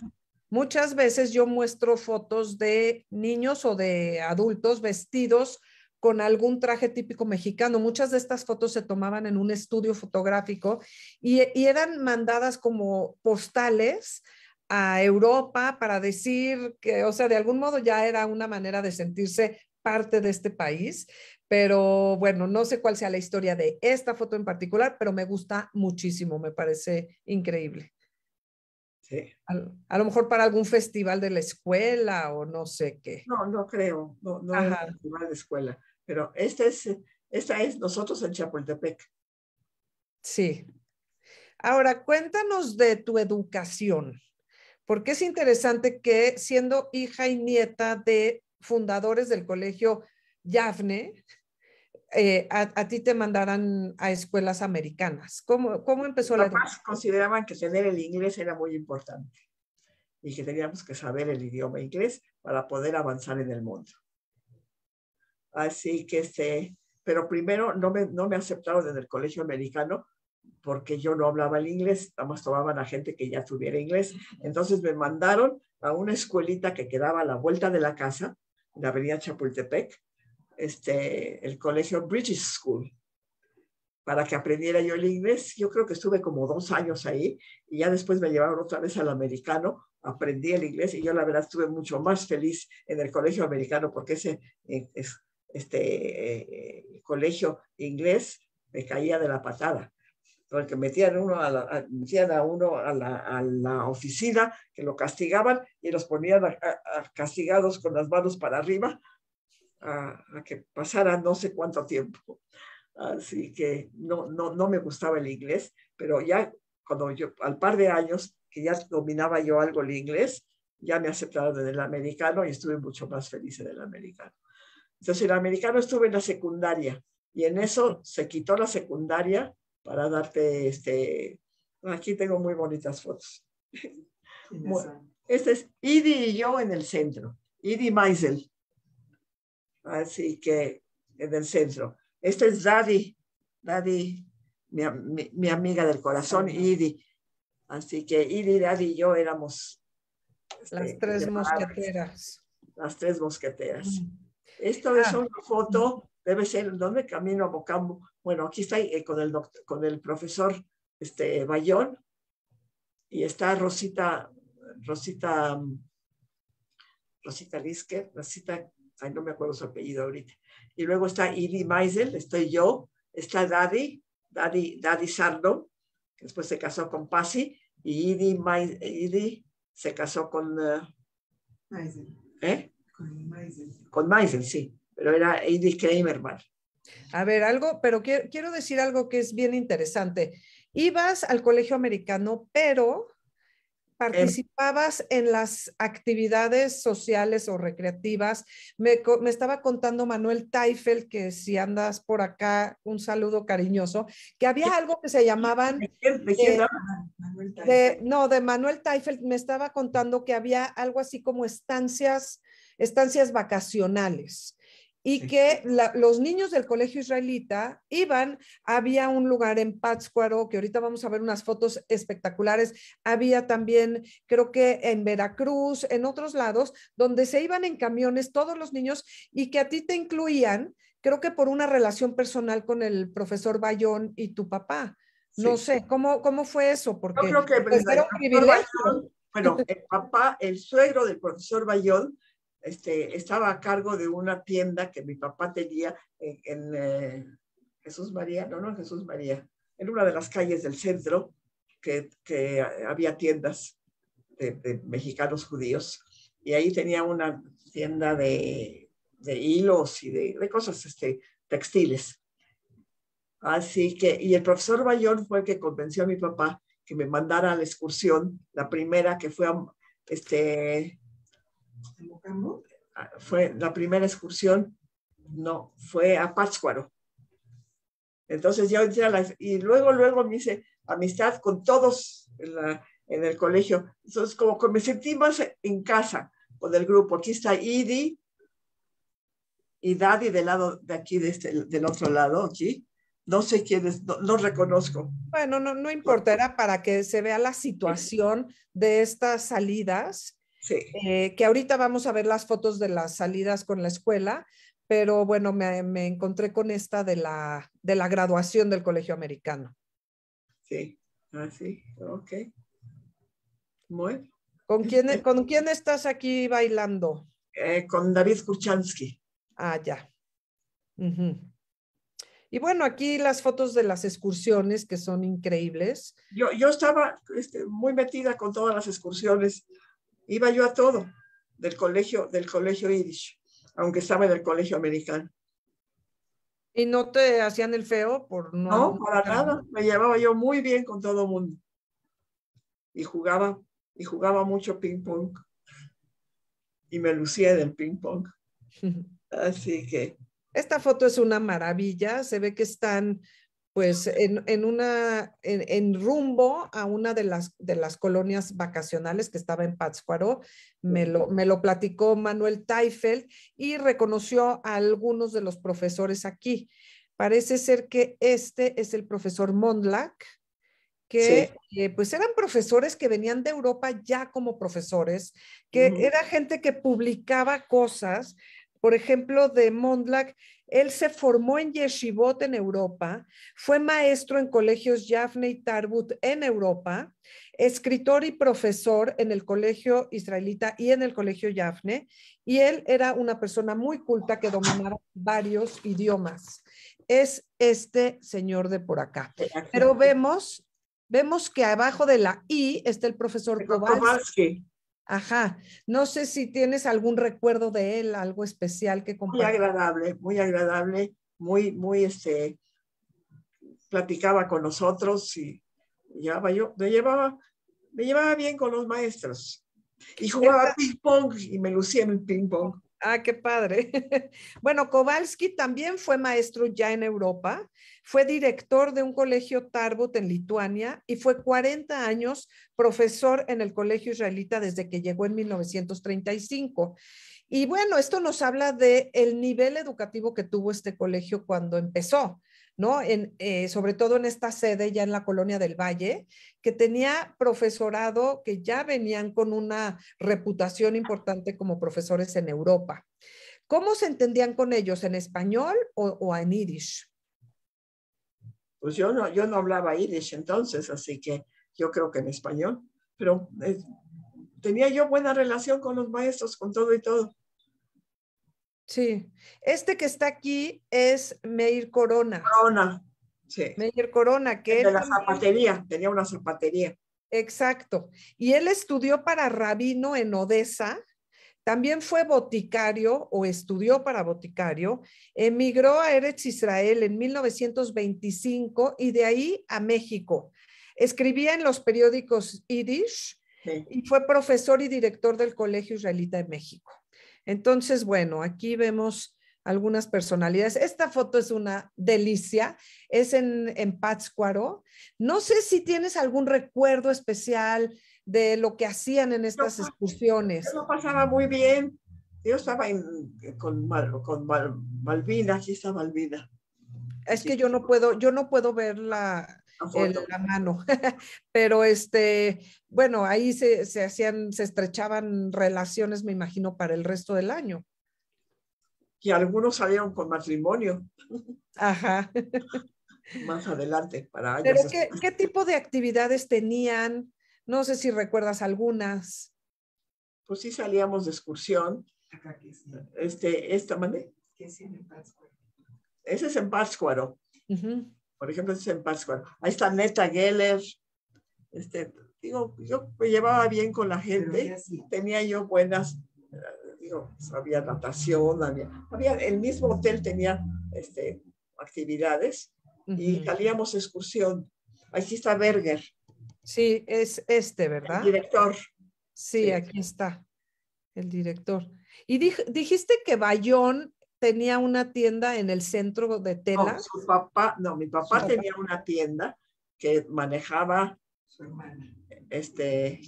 Speaker 1: muchas veces yo muestro fotos de niños o de adultos vestidos con algún traje típico mexicano. Muchas de estas fotos se tomaban en un estudio fotográfico y, y eran mandadas como postales a Europa para decir que, o sea, de algún modo ya era una manera de sentirse parte de este país, pero bueno, no sé cuál sea la historia de esta foto en particular, pero me gusta muchísimo, me parece increíble. Sí. A, lo mejor para algún festival de la escuela o no sé qué. No, no creo, no, no es festival de escuela, pero esta es, esta es nosotros en Chapultepec. Sí. Ahora, cuéntanos de tu educación, porque es interesante que siendo hija y nieta de fundadores del colegio Yafne, eh, a, ti te mandaran a escuelas americanas. ¿Cómo, empezó la educación?
Speaker 3: consideraban que tener el inglés era muy importante y que teníamos que saber el idioma inglés para poder avanzar en el mundo. Así que, este, pero primero no me, no me aceptaron en el colegio americano porque yo no hablaba el inglés, nada más tomaban a gente que ya tuviera inglés. Entonces me mandaron a una escuelita que quedaba a la vuelta de la casa, en la avenida Chapultepec, este, el colegio British School para que aprendiera yo el inglés. Yo creo que estuve como dos años ahí y ya después me llevaron otra vez al americano, aprendí el inglés y yo la verdad estuve mucho más feliz en el colegio americano porque ese eh, este, eh, colegio inglés me caía de la patada porque metían, uno a, uno a la, oficina, que lo castigaban y los ponían castigados con las manos para arriba a, que pasara no sé cuánto tiempo. Así que no, no, no me gustaba el inglés, pero ya cuando yo, al par de años que ya dominaba yo algo el inglés, ya me aceptaron en el americano y estuve mucho más feliz en el americano. Entonces, el americano estuve en la secundaria y en eso se quitó la secundaria para darte este. Aquí tengo muy bonitas fotos. Este es Idi y yo en el centro. Idi Meisel Así que en el centro. esta es Daddy, Daddy, mi, mi, amiga del corazón, Idi. Así que Idi, Daddy y yo éramos. Este, las tres
Speaker 1: mosqueteras.
Speaker 3: Las tres mosqueteras. Esto es ah. una foto, debe ser, donde camino a Bocambo? Bueno, aquí está eh, con, el doctor, con el profesor este, Bayón y está Rosita, Rosita, mm, Rosita Lisque, Rosita ay, no me acuerdo su apellido ahorita. Y luego está Edie Meisel, estoy yo, está Daddy, Daddy, Daddy Sardo, que después se casó con Pasi, y Edie, Meisel, se casó con...
Speaker 1: Eh, Meisel. ¿Eh? Con Meisel. Con Meisel, sí, pero era Edie mal. A ver, algo, pero quiero, quiero decir algo que es bien interesante. Ibas al colegio americano, pero Em, participabas en las actividades sociales o recreativas. Me, estaba contando Manuel Taifel, que si andas por acá, un saludo cariñoso, que había algo que se llamaban... de, no, de Manuel Taifel me estaba contando que había algo así como estancias, estancias vacacionales y que los niños del colegio israelita iban, había un lugar en Pátzcuaro, que ahorita vamos a ver unas fotos espectaculares, había también, creo que en Veracruz, en otros lados, donde se iban en camiones todos los niños y que a ti te incluían, creo que por una relación personal con el profesor Bayón y tu papá. No sé, ¿cómo, ¿cómo fue eso? Porque Yo creo que pues, bueno, el papá, el
Speaker 3: suegro del profesor Bayón, este, estaba a cargo de una tienda que mi papá tenía en, eh, Jesús María, no, no, Jesús María, en una de las calles del centro que, había tiendas de, mexicanos judíos y ahí tenía una tienda de, hilos y de, cosas este, textiles. Así que, y el profesor Bayón fue el que convenció a mi papá que me mandara a la excursión, la primera que fue a, este, Ah, fue la primera excursión, no, fue a Pátzcuaro. Entonces yo ya y luego, luego me hice amistad con todos en, el colegio. Entonces como que me sentí más en casa con el grupo. Aquí está Idi y Daddy del lado
Speaker 1: de aquí, de este, del otro lado, aquí. No sé quiénes, no, no reconozco. Bueno, no, no importará para que se vea la situación de estas salidas eh, que ahorita vamos a ver las fotos de las salidas con la escuela, pero bueno, me, encontré con esta de la, de la graduación del colegio americano. Sí, así, ah, ok. Muy ¿Con quién, este ¿Con quién estás aquí bailando? Eh, con David Kuchansky. Ah, ya. Y bueno, aquí las fotos de las excursiones que son increíbles. Yo, estaba este, muy metida con todas las excursiones Iba
Speaker 3: yo a todo del colegio, del colegio Irish, aunque estaba en el colegio americano.
Speaker 1: ¿Y no te hacían el feo por no? No, para nada. Me llevaba yo muy
Speaker 3: bien con todo el mundo. Y jugaba, y jugaba mucho ping pong. Y me lucía del ping pong. Así que.
Speaker 1: Esta foto es una maravilla. Se ve que están pues en, en una, en, rumbo a una de las, de las colonias vacacionales que estaba en Pátzcuaro, me lo, platicó Manuel Teifeld y reconoció a algunos de los profesores aquí. Parece ser que este es el profesor Mondlak, que eh, pues eran profesores que venían de Europa ya como profesores, que era gente que publicaba cosas, por ejemplo, de Mondlak, él se formó en Yeshivot en Europa, fue maestro en colegios Yafne y Tarbut en Europa, escritor y profesor en el colegio israelita y en el colegio Yafne, y él era una persona muy culta que dominaba varios idiomas. Es este señor de por acá. Pero vemos, vemos que abajo de la I está el profesor Kowalski. Ajá, no sé si tienes algún recuerdo de él, algo especial que compartir. Muy agradable, muy agradable, muy, muy, este, platicaba con nosotros y
Speaker 3: llevaba yo, me llevaba, me llevaba bien con los maestros. Y jugaba
Speaker 1: ping-pong y me lucía en el ping-pong. Ah, qué padre. Bueno, Kowalski también fue maestro ya en Europa, fue director de un colegio Tarbut en Lituania y fue 40 años profesor en el colegio israelita desde que llegó en 1935. Y bueno, esto nos habla de el nivel educativo que tuvo este colegio cuando empezó. Eh, sobre todo en esta sede ya en la Colonia del Valle, que tenía profesorado que ya venían con una reputación importante como profesores en Europa. ¿Cómo se entendían con ellos? ¿En español o, en irish?
Speaker 3: Pues yo no, yo no hablaba irish entonces, así que yo creo que en español, pero eh, tenía yo buena relación
Speaker 1: con los maestros, con todo y todo. Sí. Este que está aquí es Meir Corona. Corona, sí. Meir Corona, que... De la zapatería, tenía una zapatería. Exacto. Y él estudió para rabino en Odessa, también fue boticario o estudió para boticario, emigró a Eretz Israel en 1925 y de ahí a México. Escribía en los periódicos Yiddish y fue profesor y director del Colegio Israelita de México. Entonces, bueno, aquí vemos algunas personalidades. Esta foto es una delicia, es en, en Pátzcuaro. No sé si tienes algún recuerdo especial de lo que hacían en estas excursiones. No pasaba muy bien. Yo estaba eh,
Speaker 3: con, con aquí
Speaker 1: está Malvina. Es que yo no puedo, yo no puedo ver la, la mano. Pero este, bueno, ahí se, se, hacían, se estrechaban relaciones, me imagino, para el resto del año.
Speaker 3: Y algunos salieron con matrimonio. Ajá. Más adelante, para Pero ¿qué,
Speaker 1: ¿qué tipo de actividades tenían? No sé si recuerdas algunas. Pues
Speaker 3: sí salíamos de excursión. que Este, esta, ¿mande? en Pátzcuaro. Ese es en Pátzcuaro. Uh por ejemplo, en Pascual. Ahí está Neta Geller. Este, digo, yo me llevaba bien con la gente, tenía yo buenas, eh, digo, había natación, había, había el mismo hotel tenía este, actividades y salíamos excursión. Ahí sí está
Speaker 1: Berger. Sí, es este, ¿verdad? director. Sí, aquí está, el director. Y dijiste que Bayón tenía una tienda en el centro de tela.
Speaker 3: No, papá, no, mi papá tenía una tienda que manejaba
Speaker 1: su hermana.
Speaker 3: Este,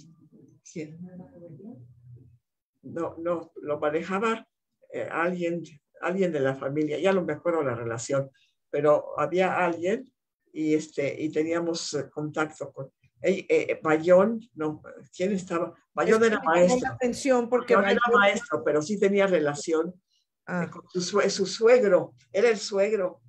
Speaker 3: No, no, lo manejaba eh, alguien, alguien de la familia, ya no me acuerdo la relación, pero había alguien y este y teníamos eh, contacto con eh, eh, Bayón, no, ¿quién estaba? Bayón era maestro.
Speaker 1: La porque era
Speaker 3: maestro, pero sí tenía relación Ah. Eh, su, suegro, era el suegro.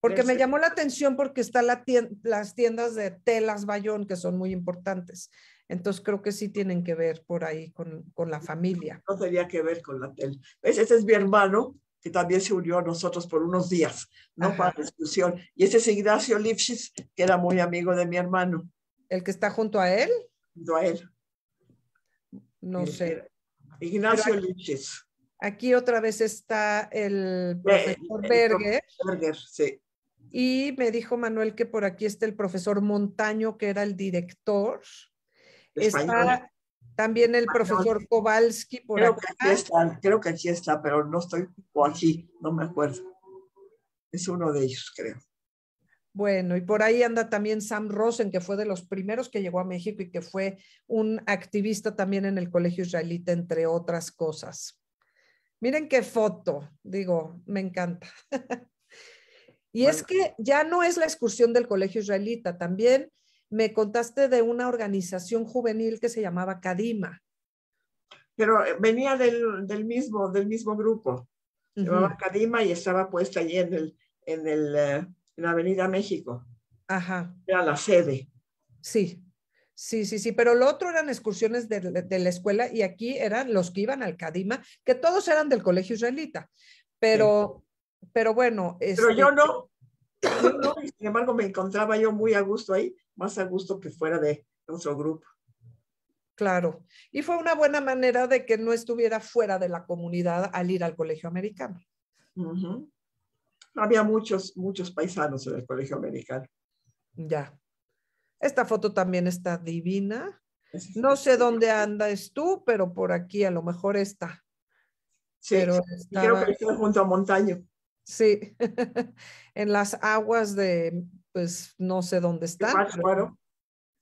Speaker 3: Porque me llamó
Speaker 1: la atención porque están la las tiendas de telas Bayón que son muy importantes. Entonces creo que sí tienen que ver por ahí con, con la familia.
Speaker 3: No tenía que ver con la tela. Ese es mi hermano que también se unió a nosotros por unos días, ¿no? Para discusión. Y ese es Ignacio Lipschitz, que era muy amigo de
Speaker 1: mi hermano. ¿El que está junto a él? Junto a él. No eh, sé. Ignacio Lipschitz. Aquí otra vez está el eh, profesor Berger. Y me dijo Manuel que por aquí está el profesor Montaño, que era el director. Está también el profesor Kowalski por creo
Speaker 3: creo que aquí está, pero no estoy o aquí, no me acuerdo. Es uno de ellos, creo.
Speaker 1: Bueno, y por ahí anda también Sam Rosen, que fue de los primeros que llegó a México y que fue un activista también en el colegio israelita, entre otras cosas. Miren qué foto, digo, me encanta. y es que ya no es la excursión del colegio israelita, también me contaste de una organización juvenil que se llamaba Kadima.
Speaker 3: Pero eh, venía del, mismo, del mismo grupo. Se Llamaba Kadima y estaba
Speaker 1: puesta allí en, el, eh, en la Avenida México. Ajá. Era la sede. Sí. Sí, sí, sí, pero lo otro eran excursiones de, la escuela y aquí eran los que iban al Kadima, que todos eran del colegio israelita. Pero, pero bueno. Pero este, yo no, sin embargo me encontraba yo muy a gusto ahí,
Speaker 3: más a gusto que fuera de nuestro grupo.
Speaker 1: Claro, y fue una buena manera de que no estuviera fuera de la comunidad al ir al colegio americano. Había muchos, muchos paisanos en el colegio americano. Ya, esta foto también está divina. No sé dónde andas tú, pero por aquí a lo mejor está. Sí, pero creo que está junto a Montaño. Sí, en las aguas de, pues no sé dónde está. Pátzcuaro.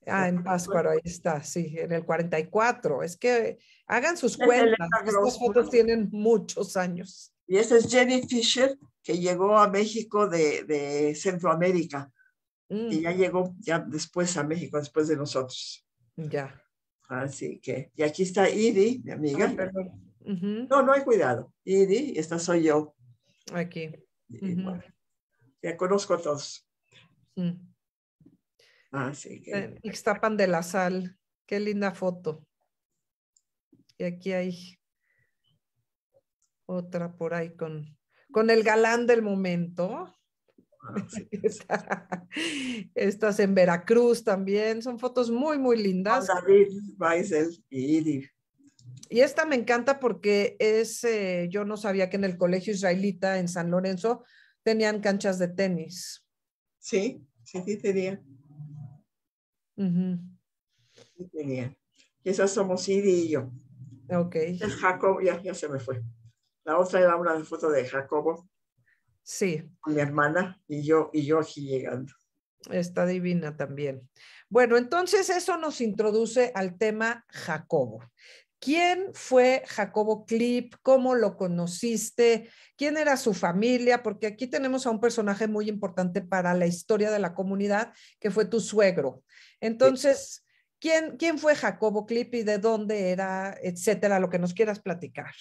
Speaker 1: Ah, en Páscuaro ahí está, sí, en el 44. Es que hagan sus cuentas, estas fotos tienen muchos años. Y esa es Jenny Fisher,
Speaker 3: que llegó a México de, de Centroamérica. Y mm. ya llegó ya después a México, después de nosotros. Ya. Así que, y aquí está Idi, mi amiga. perdón. No, no hay cuidado. Idi, esta soy yo. Aquí. ya conozco a todos. ah Así que.
Speaker 1: Eh, de la Sal. Qué linda foto. Y aquí hay otra por ahí con, con el galán del momento. Ah, estas Estás en Veracruz también. Son fotos muy, muy lindas. David y Y esta me encanta porque es, eh, yo no sabía que en el colegio israelita en San Lorenzo tenían canchas de tenis. Sí, sí, sí tenía. Uh
Speaker 3: tenía. Esas somos Idi y yo. Ok. Jacob, ya, ya se me fue. La otra era una foto de Jacobo
Speaker 1: Sí. mi hermana y yo, y yo aquí llegando. Está divina también. Bueno, entonces eso nos introduce al tema Jacobo. ¿Quién fue Jacobo Clip? ¿Cómo lo conociste? ¿Quién era su familia? Porque aquí tenemos a un personaje muy importante para la historia de la comunidad, que fue tu suegro. Entonces, ¿quién, quién fue Jacobo Clip y de dónde era, etcétera? Lo que nos quieras platicar.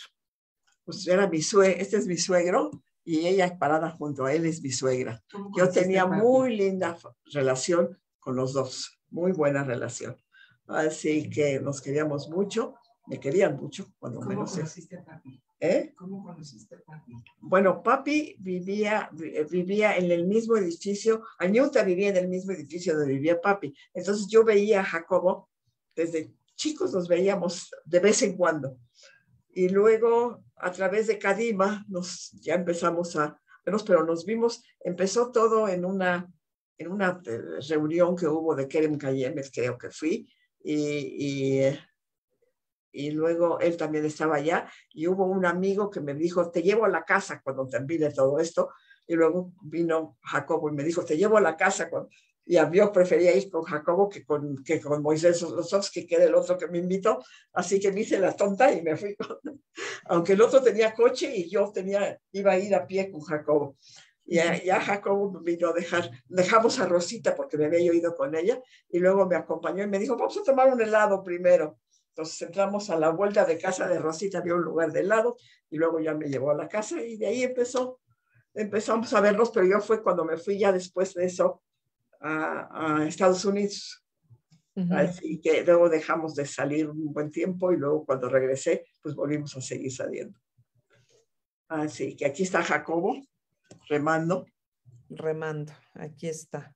Speaker 3: Pues era mi suegro, este es mi suegro, y ella es parada junto a él, es mi suegra. Yo tenía muy linda relación con los dos, muy buena relación. Así que nos queríamos mucho, me querían mucho, cuando ¿Cómo Conociste a papi? ¿Eh? ¿Cómo conociste a papi? Bueno, papi vivía, eh, vivía en el mismo edificio, Añuta vivía en el mismo edificio donde vivía papi. Entonces yo veía a Jacobo, desde chicos nos veíamos de vez en cuando y luego a través de Kadima, nos ya empezamos a menos pero nos vimos, empezó todo en una, en una eh, reunión que hubo de Kerem Cayemes, creo que fui, y, eh, y, luego él también estaba allá, y hubo un amigo que me dijo, te llevo a la casa cuando termine todo esto, y luego vino Jacobo y me dijo, te llevo a la casa cuando y yo prefería ir con Jacobo que con, que con Moisés dos que era el otro que me invitó, así que me hice la tonta y me fui con, aunque el otro tenía coche y yo tenía, iba a ir a pie con Jacobo. Y ya Jacobo me vino a dejar, dejamos a Rosita porque me había ido con ella y luego me acompañó y me dijo, vamos a tomar un helado primero. Entonces entramos a la vuelta de casa de Rosita, había un lugar de helado y luego ya me llevó a la casa y de ahí empezó, empezamos a vernos, pero yo fue cuando me fui ya después de eso a, Estados Unidos. Así que luego dejamos de salir un buen tiempo y luego cuando regresé, pues volvimos a seguir saliendo. Así que aquí está Jacobo
Speaker 1: remando. Remando, aquí está.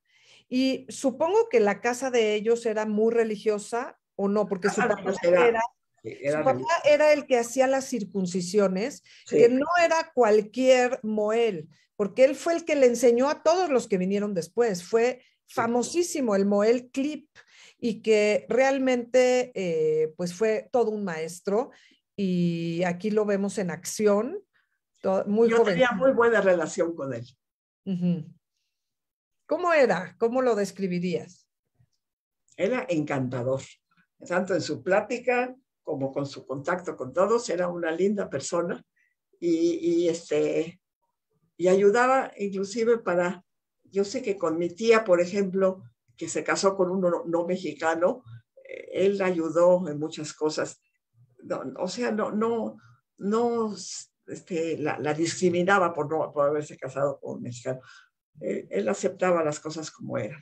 Speaker 1: Y supongo que la casa de ellos era muy religiosa o no, porque su ah, papá, pues era, el que hacía las circuncisiones, que no era cualquier Moel, porque él fue el que le enseñó a todos los que vinieron después, fue famosísimo, el Moel Clip, y que realmente eh, pues fue todo un maestro y aquí lo vemos en acción. muy Yo tenía muy
Speaker 3: buena relación con él.
Speaker 1: ¿Cómo era? ¿Cómo lo describirías?
Speaker 3: Era encantador, tanto en su plática como con su contacto con todos, era una linda persona y, y este, y ayudaba inclusive para yo sé que con mi tía, por ejemplo, que se casó con uno no, mexicano, eh, él la ayudó en muchas cosas. o sea, no, no, no este, la, discriminaba por no por haberse casado con un mexicano. Él, eh, él aceptaba las cosas como eran.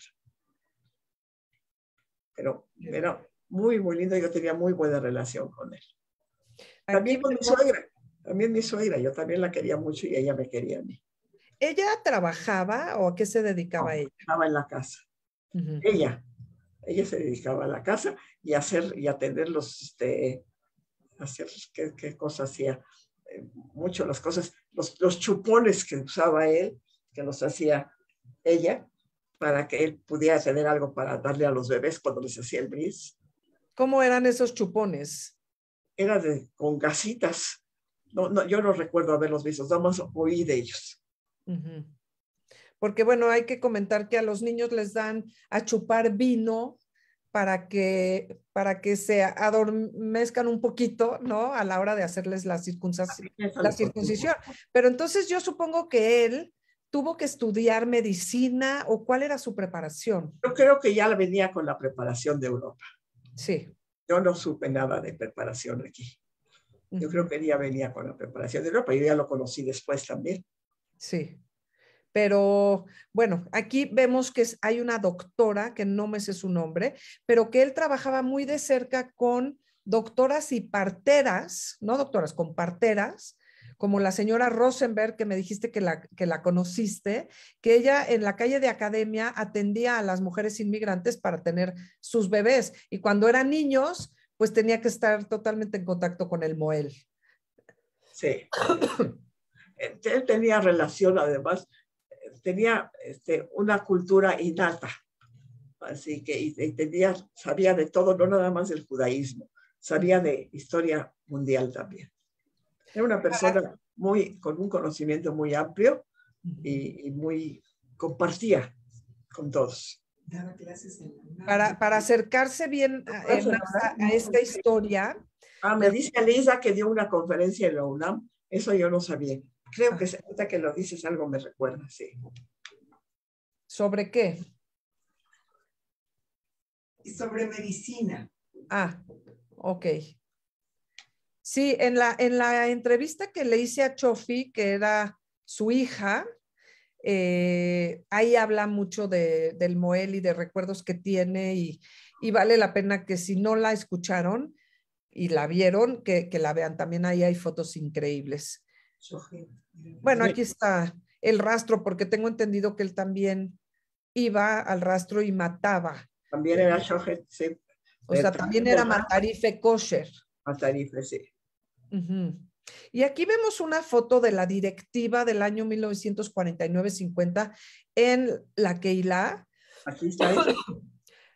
Speaker 3: Pero era muy, muy lindo. Yo tenía muy buena relación con él. También con mi suegra. También mi suegra. Yo también la quería mucho y ella me quería a mí.
Speaker 1: ¿Ella trabajaba o a qué se dedicaba
Speaker 3: ella? trabajaba en la casa. Ella. Ella se dedicaba a la casa y a hacer y atender los, este, hacer qué, qué cosa hacía. Eh, mucho las cosas, los, chupones que usaba él, que los hacía ella, para que él pudiera tener algo para darle a los bebés cuando les hacía el bris. ¿Cómo eran esos chupones? Era de, con gasitas. No, no, yo no recuerdo haberlos visto, nada más oí de ellos.
Speaker 1: Porque bueno, hay que comentar que a los niños les dan a chupar vino para que, para que se adormezcan un poquito, ¿no? A la hora de hacerles la, la circuncisión. Pero entonces yo supongo que él tuvo que estudiar medicina o cuál era su preparación.
Speaker 3: Yo creo que ya venía con la preparación de Europa. Sí. Yo no supe nada de preparación aquí. Yo creo que ya venía con la preparación de Europa. y ya lo conocí después también.
Speaker 1: Sí. Pero bueno, aquí vemos que hay una doctora, que no me sé su nombre, pero que él trabajaba muy de cerca con doctoras y parteras, no doctoras, con parteras, como la señora Rosenberg, que me dijiste que la, que la conociste, que ella en la calle de academia atendía a las mujeres inmigrantes para tener sus bebés. Y cuando eran niños, pues tenía que estar totalmente en contacto con el Moel.
Speaker 3: Sí. Este, él tenía relación, además, tenía este, una cultura innata, así que sabía de todo, no nada más del judaísmo, sabía de historia mundial también. Era una persona muy, con un conocimiento muy amplio y, muy compartía con todos.
Speaker 1: Para, para acercarse bien a, a esta historia. Ah, me dice Lisa
Speaker 3: que dio una conferencia en la UNAM, eso yo no sabía. Creo que ah. nota que lo dices algo me recuerda, sí.
Speaker 1: ¿Sobre qué? Sobre medicina. Ah, ok. Sí, en la, en la entrevista que le hice a Chofi, que era su hija, eh, ahí habla mucho de, del Moel y de recuerdos que tiene y, y, vale la pena que si no la escucharon y la vieron, que, que la vean. También ahí hay fotos increíbles. Bueno, aquí está el rastro, porque tengo entendido que él también iba al rastro y mataba. También era shohet, O sea, también era matarife kosher.
Speaker 3: Matarife, sí.
Speaker 1: Y aquí vemos una foto de la directiva del año 1949-50 en la Keila Aquí está.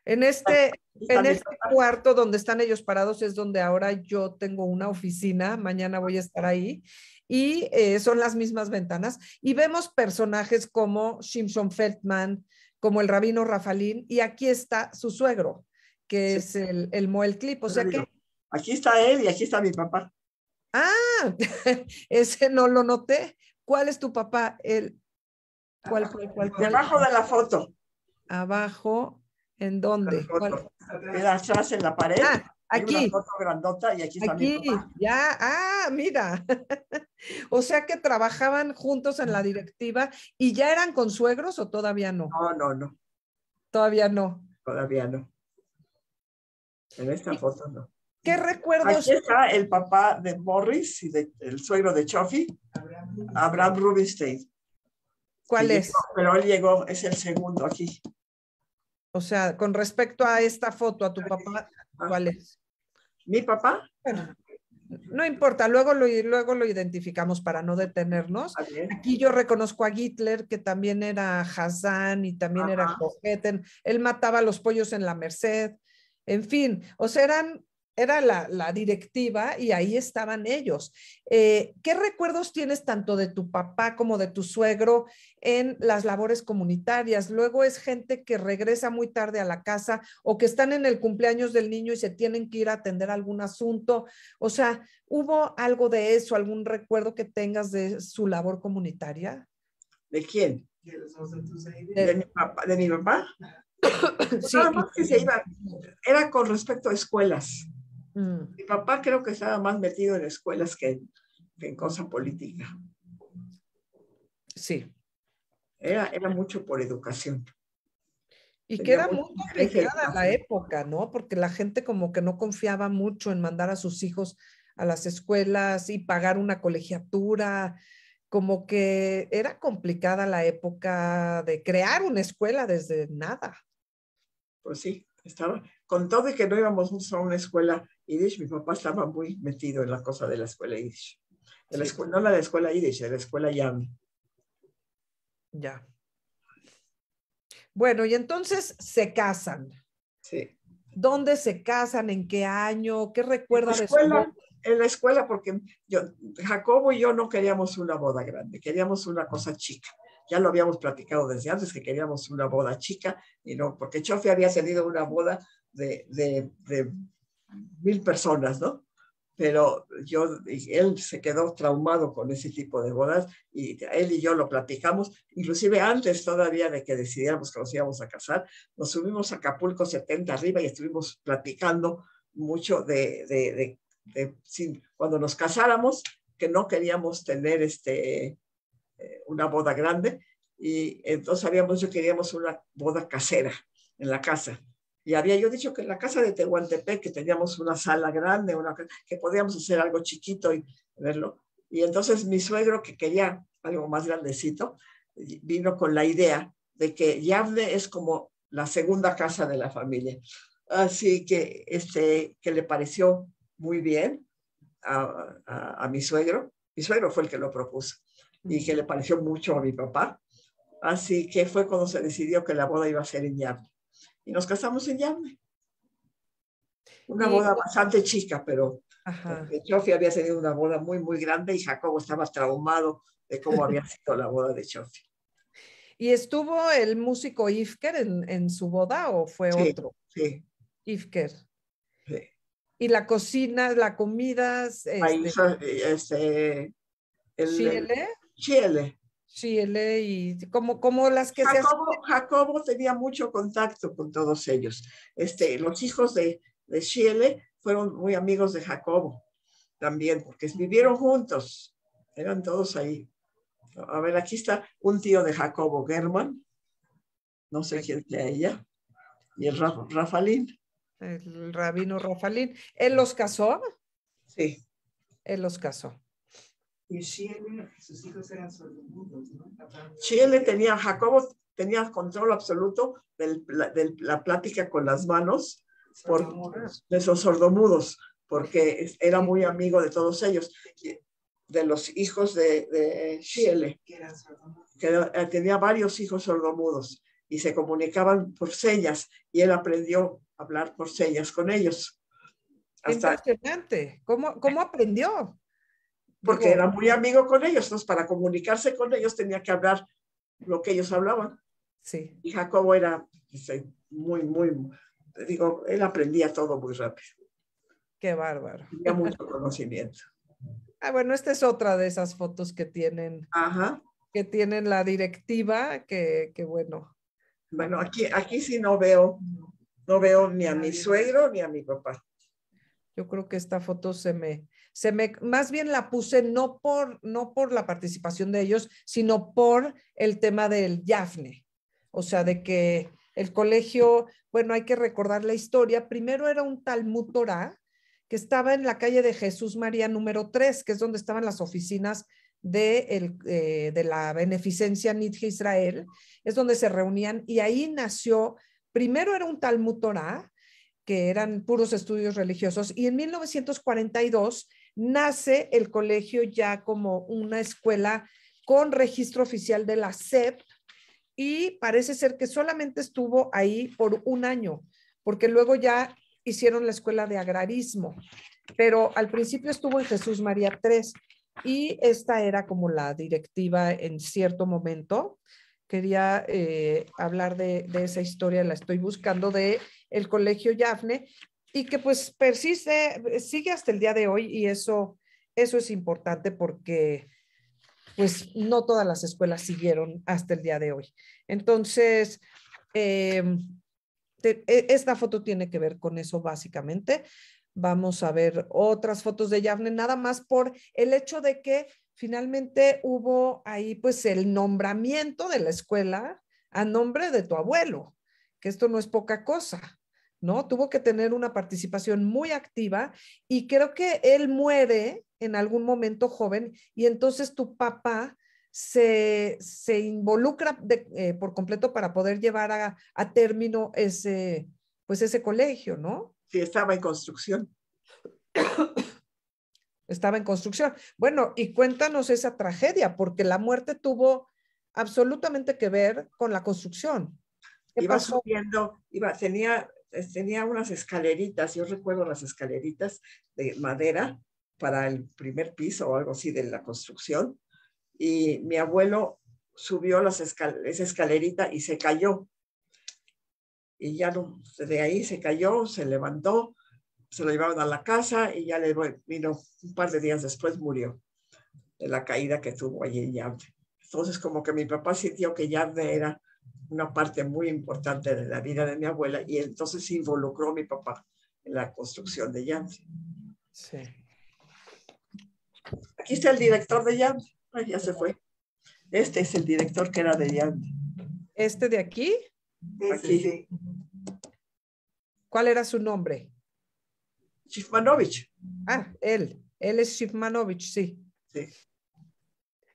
Speaker 1: En este, en este cuarto donde están ellos parados es donde ahora yo tengo una oficina, mañana voy a estar ahí y eh, son las mismas ventanas. Y vemos personajes como Simpson Feldman, como el rabino Rafalín, y aquí está su suegro, que es el, el Moel Clip. O sea que... Aquí está él y aquí está mi papá. Ah, ese no lo noté. ¿Cuál es tu papá? El, ¿Cuál, cuál, cuál, Debajo de la foto. Abajo, ¿en dónde?
Speaker 2: en
Speaker 1: la pared. Ah, Aquí. foto grandota y aquí está Ya, ah, mira. o sea que trabajaban juntos en la directiva y ya eran consuegros o todavía no. No, no, no. Todavía no.
Speaker 3: Todavía no. En esta foto no.
Speaker 1: ¿Qué recuerdos? Aquí está el papá
Speaker 3: de Morris y de, el suegro de Chofi, Abraham Rubinstein. ¿Cuál es?
Speaker 1: pero él llegó, es el segundo aquí. O sea, con respecto a esta foto, a tu papá, ¿cuál es? ¿Mi papá? Bueno, no importa, luego lo, luego lo identificamos para no detenernos. Aquí yo reconozco a Hitler, que también era Hassan y también era Coqueten. Él mataba a los pollos en la Merced. En fin, o sea, eran era la, directiva y ahí estaban ellos. Eh, ¿Qué recuerdos tienes tanto de tu papá como de tu suegro en las labores comunitarias? Luego es gente que regresa muy tarde a la casa o que están en el cumpleaños del niño y se tienen que ir a atender algún asunto. O sea, ¿hubo algo de eso, algún recuerdo que tengas de su labor comunitaria?
Speaker 3: ¿De quién?
Speaker 2: De, mi
Speaker 3: papá. ¿De mi papá? era con respecto a escuelas. Mm. Mi papá creo que estaba más metido en escuelas que en, cosa política. Sí.
Speaker 1: Era, era mucho
Speaker 3: por educación.
Speaker 1: Y queda muy complicada la época, ¿no? Porque la gente como que no confiaba mucho en mandar a sus hijos a las escuelas y pagar una colegiatura, como que era complicada la época de crear una escuela desde nada.
Speaker 3: Pues sí, estaba, con todo y que no íbamos a una escuela yiddish, mi papá estaba muy metido en la cosa de la escuela yiddish. De la escuela, no la de la escuela yiddish, de la escuela yami.
Speaker 1: Ya. Bueno, y entonces se casan. Sí. ¿Dónde se casan? ¿En qué año? ¿Qué recuerdas de En la escuela,
Speaker 3: porque yo, Jacobo y yo no queríamos una boda grande, queríamos una cosa chica ya lo habíamos platicado desde antes, que queríamos una boda chica, y no, porque Chofi había salido una boda de, mil personas, ¿no? pero yo, él se quedó traumado con ese tipo de bodas y él y yo lo platicamos, inclusive antes todavía de que decidiéramos que nos íbamos a casar, nos subimos a Acapulco 70 arriba y estuvimos platicando mucho de, cuando nos casáramos, que no queríamos tener este, eh, una boda grande y entonces habíamos yo que queríamos una boda casera en la casa. Y había yo dicho que en la casa de Tehuantepec, que teníamos una sala grande, una, que podíamos hacer algo chiquito y verlo. Y entonces mi suegro, que quería algo más grandecito, vino con la idea de que Yavne es como la segunda casa de la familia. Así que, este, que le pareció muy bien a mi suegro. Mi suegro fue el que lo propuso y que le pareció mucho a mi papá. Así que fue cuando se decidió que la boda iba a ser en Yarne. Y nos casamos en Yarne. Una boda bastante chica, pero este, Chofi había tenido una boda muy, muy grande y Jacobo estaba traumado de cómo había sido la boda de Chofi.
Speaker 1: ¿Y estuvo el músico Ifker en, en su boda o fue otro? Sí. Ifker. Sí. ¿Y la cocina, la comida? Este... Ahí está. el,
Speaker 3: Chile.
Speaker 1: Chile
Speaker 3: y como, como las que Jacobo, se Jacobo tenía mucho contacto con todos ellos. Este, los hijos de, de Chile fueron muy amigos de Jacobo también, porque vivieron juntos, eran todos ahí. A ver, aquí está un tío
Speaker 1: de Jacobo German, no sé quién sea ella, y el Rafalín. El rabino Rafalín. ¿Él los casó? Sí. Él los casó. Y sus hijos eran sordomudos,
Speaker 3: Chile tenía, Jacobo tenía control absoluto de la plática con las manos por, de esos sordomudos, porque era muy amigo de todos ellos, de los hijos de, de Chile, que eh, tenía varios hijos sordomudos y se comunicaban por señas y él aprendió a hablar por señas con ellos. Impresionante, ¿Cómo, ¿cómo aprendió? porque era muy amigo con ellos, entonces para comunicarse con ellos tenía que hablar lo que ellos hablaban. Sí. Y Jacobo era muy, muy, digo, él aprendía todo muy rápido.
Speaker 1: Qué bárbaro.
Speaker 3: Tenía mucho conocimiento.
Speaker 1: Ah, bueno, esta es otra de esas fotos que tienen, Ajá. que tienen la directiva, que, que bueno. Bueno, aquí, aquí sí no veo, no veo ni a mi suegro ni a mi papá. Yo creo que esta foto se me, se me, más bien la puse no por, no por la participación de ellos, sino por el tema del Yafne. O sea, de que el colegio, bueno, hay que recordar la historia. Primero era un Talmud que estaba en la calle de Jesús María número 3, que es donde estaban las oficinas de, el, eh, de la beneficencia Nidje Israel. Es donde se reunían y ahí nació, primero era un Talmud que eran puros estudios religiosos, y en 1942 nace el colegio ya como una escuela con registro oficial de la SEP y parece ser que solamente estuvo ahí por un año, porque luego ya hicieron la escuela de agrarismo, pero al principio estuvo en Jesús María 3 y esta era como la directiva en cierto momento. Quería eh, hablar de esa historia, la estoy buscando, de el Colegio Yafne, y que pues persiste, sigue hasta el día de hoy y eso, eso es importante porque pues no todas las escuelas siguieron hasta el día de hoy. Entonces, em, e, esta foto tiene que ver con eso básicamente. Vamos a ver otras fotos de Yafne, nada más por el hecho de que finalmente hubo ahí pues el nombramiento de la escuela a nombre de tu abuelo, que esto no es poca cosa. ¿no? Tuvo que tener una participación muy activa y creo que él muere en algún momento joven y entonces tu papá se, involucra eh, por completo para poder llevar a, término ese, pues ese colegio, ¿no? Sí, estaba en construcción. estaba en construcción. Bueno, y cuéntanos esa tragedia, porque la muerte tuvo absolutamente que ver con la construcción.
Speaker 3: iba subiendo, tenía tenía unas escaleritas, yo recuerdo las escaleritas de madera para el primer piso o algo así de la construcción. Y mi abuelo subió las esa escalerita y se cayó. Y ya no, de ahí se cayó, se levantó, se lo llevaron a la casa y ya le vino un par de días después murió de la caída que tuvo allí en Entonces como que mi papá sintió que ya era una parte muy importante de la vida de mi abuela y entonces involucró a mi papá en la construcción de Yant. Sí. Aquí está el director de Ay, ya se fue. Este es el director que era
Speaker 1: de Yante. ¿Este de aquí? Aquí. Sí. ¿Cuál era su nombre? Shifmanovich. Ah, él. Él es Shifmanovich, sí. Sí.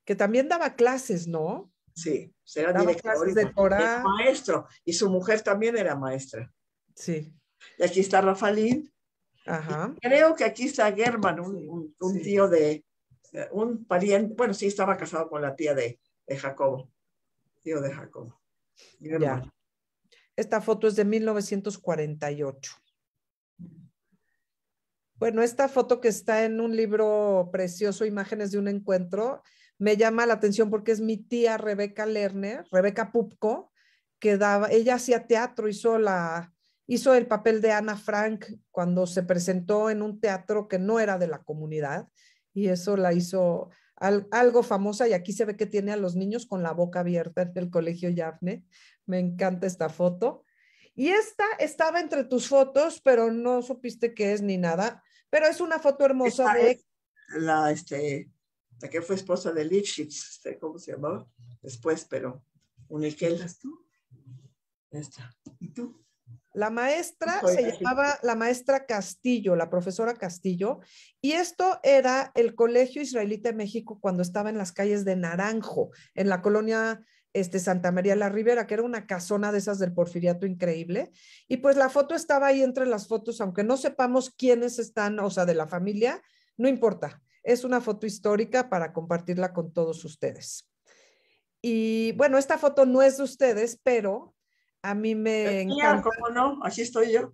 Speaker 1: Que también daba clases, ¿no? Sí, era director.
Speaker 3: maestro. Y su mujer también era maestra. Sí. Y aquí está Rafaelín. Ajá. Creo que aquí está German, un, tío
Speaker 1: de, eh, un pariente, bueno, sí, estaba casado con la tía de, de Jacobo, tío de Jacobo. Ya. Esta foto es de 1948. Bueno, esta foto que está en un libro precioso, Imágenes de un Encuentro, me llama la atención porque es mi tía Rebeca Lerner, Rebeca Pupko, que daba, ella hacía teatro, hizo la, hizo el papel de Ana Frank cuando se presentó en un teatro que no era de la comunidad y eso la hizo algo famosa y aquí se ve que tiene a los niños con la boca abierta del colegio Yafne. Me encanta esta foto. Y esta estaba entre tus fotos, pero no supiste qué es ni nada, pero es una foto hermosa de... La, este, la que fue esposa de Lipschitz, este, ¿cómo se llamaba? Después, pero
Speaker 3: Uniquel. tú? ¿Y tú?
Speaker 1: La maestra se llamaba la maestra Castillo, la profesora Castillo, y esto era el Colegio Israelita de México cuando estaba en las calles de Naranjo, en la colonia este, Santa María la Rivera, que era una casona de esas del porfiriato increíble. Y pues la foto estaba ahí entre las fotos, aunque no sepamos quiénes están, o sea, de la familia, no importa. Es una foto histórica para compartirla con todos ustedes. Y bueno, esta foto no es de ustedes, pero a mí me encanta. ¿Cómo no? Así estoy yo.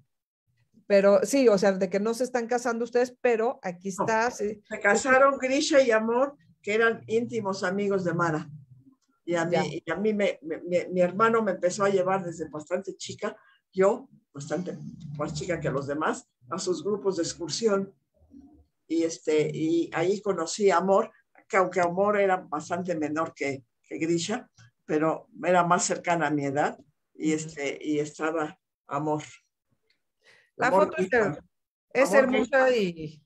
Speaker 1: Pero sí, o sea, de que no se están casando ustedes, pero aquí está. Se casaron Grisha y Amor, que eran íntimos amigos de Mara. Y a mí, a
Speaker 3: mí mi hermano me empezó a llevar desde bastante chica, yo, bastante más chica que los demás, a sus grupos de excursión y, este, y ahí conocí a Amor, que aunque Amor era bastante menor que, Grisha, pero era más cercana a mi edad y, este, y estaba Amor. La foto es, hermosa
Speaker 1: y,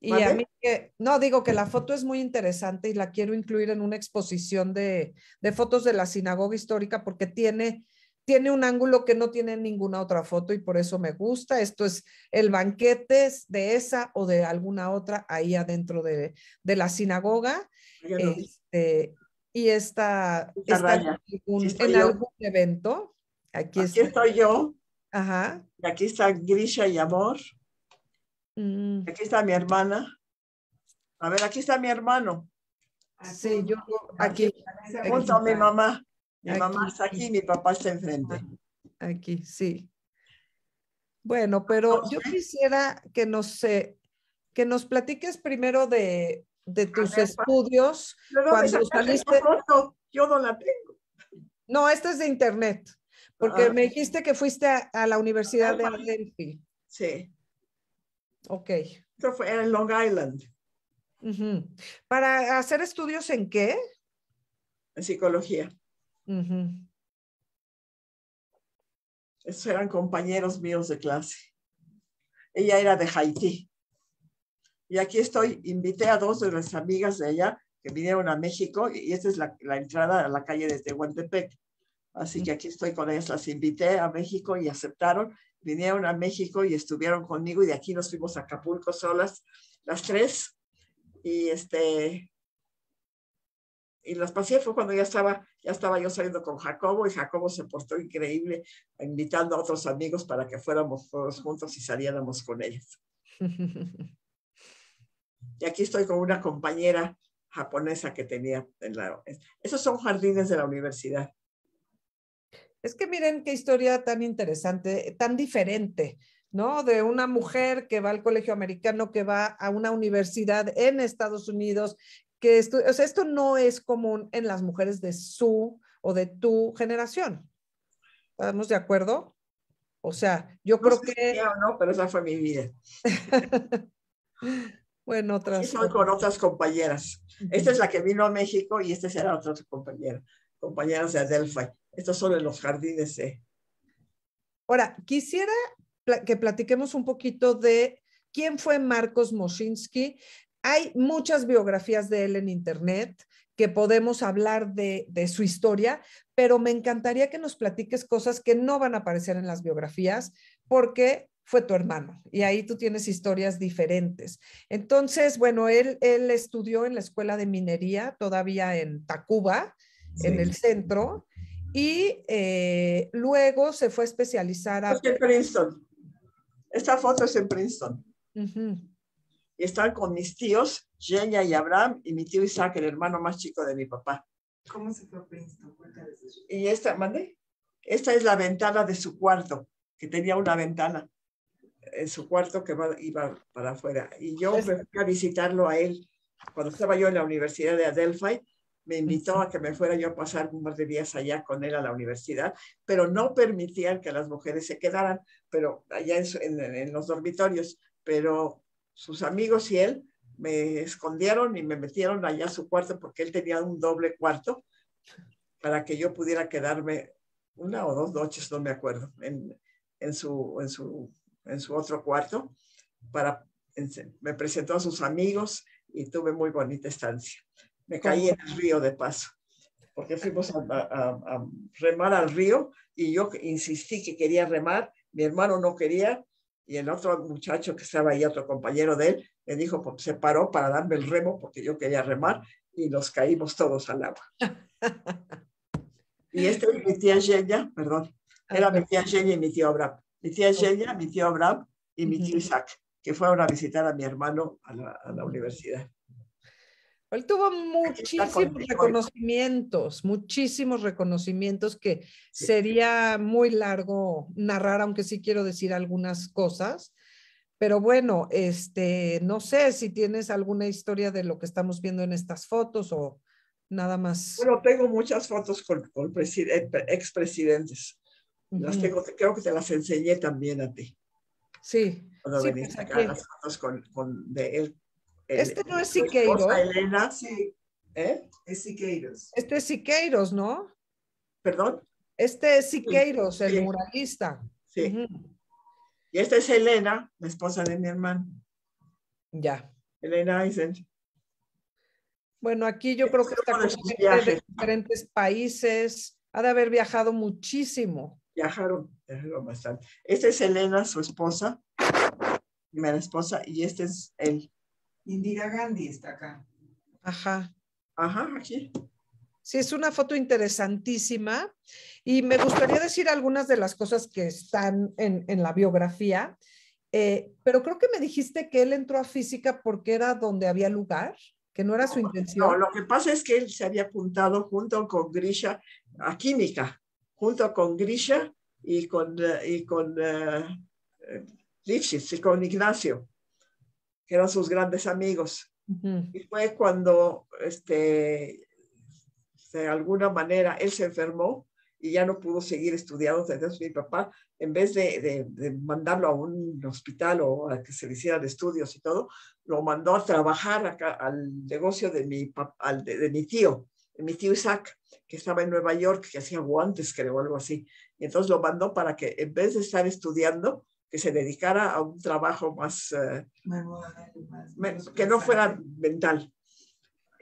Speaker 1: y a mí que, no, digo que la foto es muy interesante y la quiero incluir en una exposición de, de fotos de la sinagoga histórica porque tiene tiene un ángulo que no tiene ninguna otra foto y por eso me gusta. Esto es el banquete de esa o de alguna otra ahí adentro de, la sinagoga. Este, y esta, en, algún, evento. Aquí, estoy yo. Ajá. Y aquí
Speaker 3: está Grisha y Amor. Mm. Aquí está mi hermana. A ver, aquí está mi hermano. Ah, sí, yo aquí. Aquí está mi mamá.
Speaker 1: Mi mamá está aquí mi papá está enfrente. Aquí, sí. Bueno, pero yo quisiera que nos, eh, que nos platiques primero de, tus estudios. cuando saliste... yo no la tengo. No, esta es de internet, porque ah, me dijiste que fuiste a, la Universidad de Delphi. Sí. Ok. Esto fue en Long Island. ¿Para hacer estudios en qué? En psicología.
Speaker 3: Esos eran compañeros míos de clase. Ella era de Haití. Y aquí estoy, invité a dos de las amigas de ella que vinieron a México y esta es la, entrada a la calle desde Huantepec. Así que aquí estoy con ellas, las invité a México y aceptaron, vinieron a México y estuvieron conmigo y de aquí nos fuimos a Acapulco solas, las tres. Y este, y las pasé fue cuando ya estaba, ya estaba yo saliendo con Jacobo y Jacobo se portó increíble invitando a otros amigos para que fuéramos todos juntos y saliéramos con ellos. y aquí estoy con una compañera japonesa que tenía en la... Esos son jardines de la universidad.
Speaker 1: Es que miren qué historia tan interesante, tan diferente. ¿no? De una mujer que va al colegio americano, que va a una universidad en Estados Unidos, esto, no es común en las mujeres de su o de tu generación. ¿Estamos de acuerdo? O sea, yo creo que... no, pero esa fue mi vida. bueno, otras... Son con
Speaker 3: otras compañeras. Esta es la que vino a México y esta será otra compañera, compañeras
Speaker 1: de Adelphi. Estos son en los jardines Ahora, quisiera que platiquemos un poquito de quién fue Marcos Moshinsky, hay muchas biografías de él en Internet que podemos hablar de, su historia, pero me encantaría que nos platiques cosas que no van a aparecer en las biografías porque fue tu hermano y ahí tú tienes historias diferentes. Entonces, bueno, él, estudió en la escuela de minería todavía en Tacuba, en el centro, y eh, luego se fue a especializar a... Princeton. Esta foto es en Princeton y estaba con mis tíos,
Speaker 3: Genia y Abraham, y mi tío Isaac, el hermano más chico de mi papá. ¿Cómo se fue Y esta, mandé. Esta es la ventana de su cuarto, que tenía una ventana en su cuarto que iba para afuera. Y yo pues me fui a visitarlo a él. Cuando estaba yo en la Universidad de Adelphi, me invitó a que me fuera yo a pasar un par de días allá con él a la universidad, pero no permitían que las mujeres se quedaran, pero allá en los dormitorios. Pero sus amigos y él me escondieron y me metieron allá a su cuarto porque él tenía un doble cuarto para que yo pudiera quedarme una o dos noches, no me acuerdo, en, su, su, en su otro cuarto. Para, me presentó a sus amigos y tuve muy bonita estancia. Me caí en el río de paso, porque fuimos a remar al río y yo insistí que quería remar, mi hermano no quería, y el otro muchacho que estaba ahí, otro compañero de él, me dijo, pues, se paró para darme el remo porque yo quería remar y nos caímos todos al agua. y este es mi tía Yella, perdón, era mi tía Yella y mi tío Abraham. Mi tía Yenya, mi tío Abraham y mi tío Isaac, que fueron a visitar a mi hermano a la universidad.
Speaker 1: Él tuvo muchísimos reconocimientos, muchísimos reconocimientos que sería muy largo narrar, aunque sí quiero decir algunas cosas. Pero bueno, este, no sé si tienes alguna historia de lo que estamos viendo en estas fotos o nada más. Bueno,
Speaker 3: tengo muchas fotos con, con eh, expresidentes. Las tengo, creo que te las enseñé también a ti. Sí.
Speaker 1: sí, pues, las fotos de él este no es Siqueiros. Elena, sí. ¿Eh? Es Siqueiros. Este es Siqueiros, ¿no? ¿Perdón? Este es Siqueiros, el muralista. Sí. Y esta es Elena, la esposa de mi hermano. Ya. Elena Eisen. Bueno, aquí yo creo que está con de diferentes países. Ha de haber viajado muchísimo. Viajaron, viajaron bastante. Esta es Elena, su esposa, primera esposa, y este es él, Indira Gandhi está acá. Ajá. Ajá, aquí. Sí, es una foto interesantísima y me gustaría decir algunas de las cosas que están en, la biografía, eh, pero creo que me dijiste que él entró a física porque era donde había lugar, que no era su intención. No, lo que pasa es que él se había apuntado junto con Grisha a
Speaker 3: química, junto con Grisha y con, eh, y con eh, y con Ignacio que eran sus grandes amigos. Y fue cuando, este, de alguna manera, él se enfermó y ya no pudo seguir estudiando. Entonces mi papá, en vez de, de, mandarlo a un hospital o a que se le hicieran estudios y todo, lo mandó a trabajar acá, al negocio de mi, al, de, de, mi tío, de mi tío Isaac, que estaba en Nueva York, que hacía guantes, creo, o algo así. Y entonces lo mandó para que, en vez de estar estudiando, que se dedicara a un trabajo más, eh, que no fuera mental.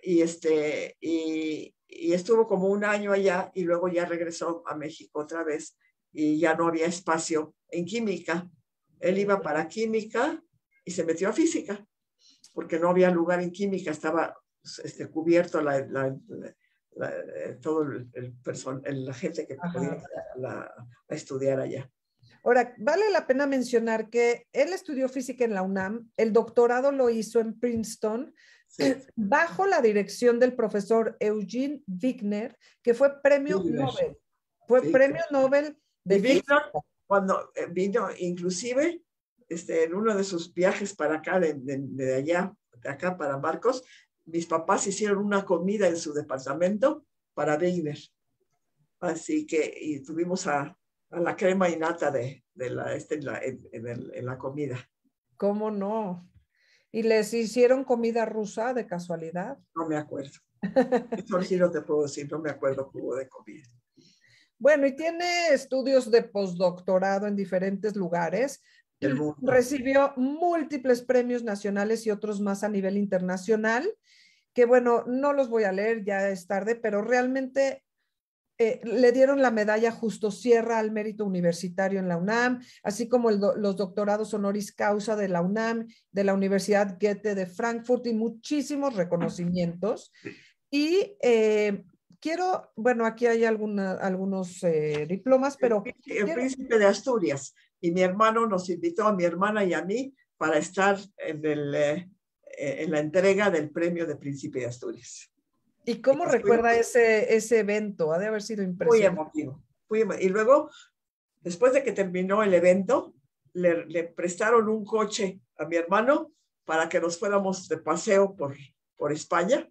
Speaker 3: Y, este, y, estuvo como un año allá y luego ya regresó a México otra vez y ya no había espacio en química. Él iba para química y se metió a física porque no había lugar en química, estaba este, cubierto la, la, eh, todo el,
Speaker 1: la gente que podía estudiar allá. Ahora, vale la pena mencionar que él estudió física en la UNAM, el doctorado lo hizo en Princeton, bajo la dirección del profesor Eugene Wigner, que fue premio Nobel. Fue premio Nobel de Wigner cuando eh, vino, inclusive,
Speaker 3: este, en uno de sus viajes para acá, de, allá, de acá para Marcos, mis papás hicieron una comida en su departamento para Wigner. Así que tuvimos a a la crema y de, de la, este, en, la, comida.
Speaker 1: ¿Cómo no? ¿Y les hicieron comida rusa de casualidad?
Speaker 3: No me acuerdo. no me acuerdo cómo de comida.
Speaker 1: Bueno, y tiene estudios de postdoctorado en diferentes lugares. Recibió múltiples premios nacionales y otros más a nivel internacional, que bueno, no los voy a leer, ya es tarde, pero realmente eh, le dieron la medalla Justo Sierra al mérito universitario en la UNAM, así como los doctorados honoris causa de la UNAM, de la Universidad Goethe de Frankfurt y muchísimos reconocimientos. Y eh, quiero, bueno, aquí hay algunos eh, diplomas, pero... El, príncipe de Asturias y mi hermano nos invitó
Speaker 3: a mi hermana y a mí para estar en, en la entrega del premio de príncipe de Asturias.
Speaker 1: ¿Y cómo pues recuerda ese, ese evento? Ha de haber sido impresionante. Muy emotivo. Y luego, después de que terminó el evento, le,
Speaker 3: prestaron un coche a mi hermano para que nos fuéramos de paseo por, por España.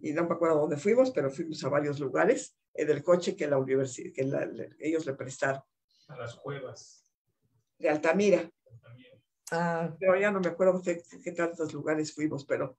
Speaker 3: Y no me acuerdo dónde fuimos, pero fuimos a varios lugares en el coche que la universidad, que ellos le prestaron.
Speaker 2: A las cuevas.
Speaker 3: De Altamira. Ah. Pero ya no me acuerdo qué, tantos lugares fuimos, pero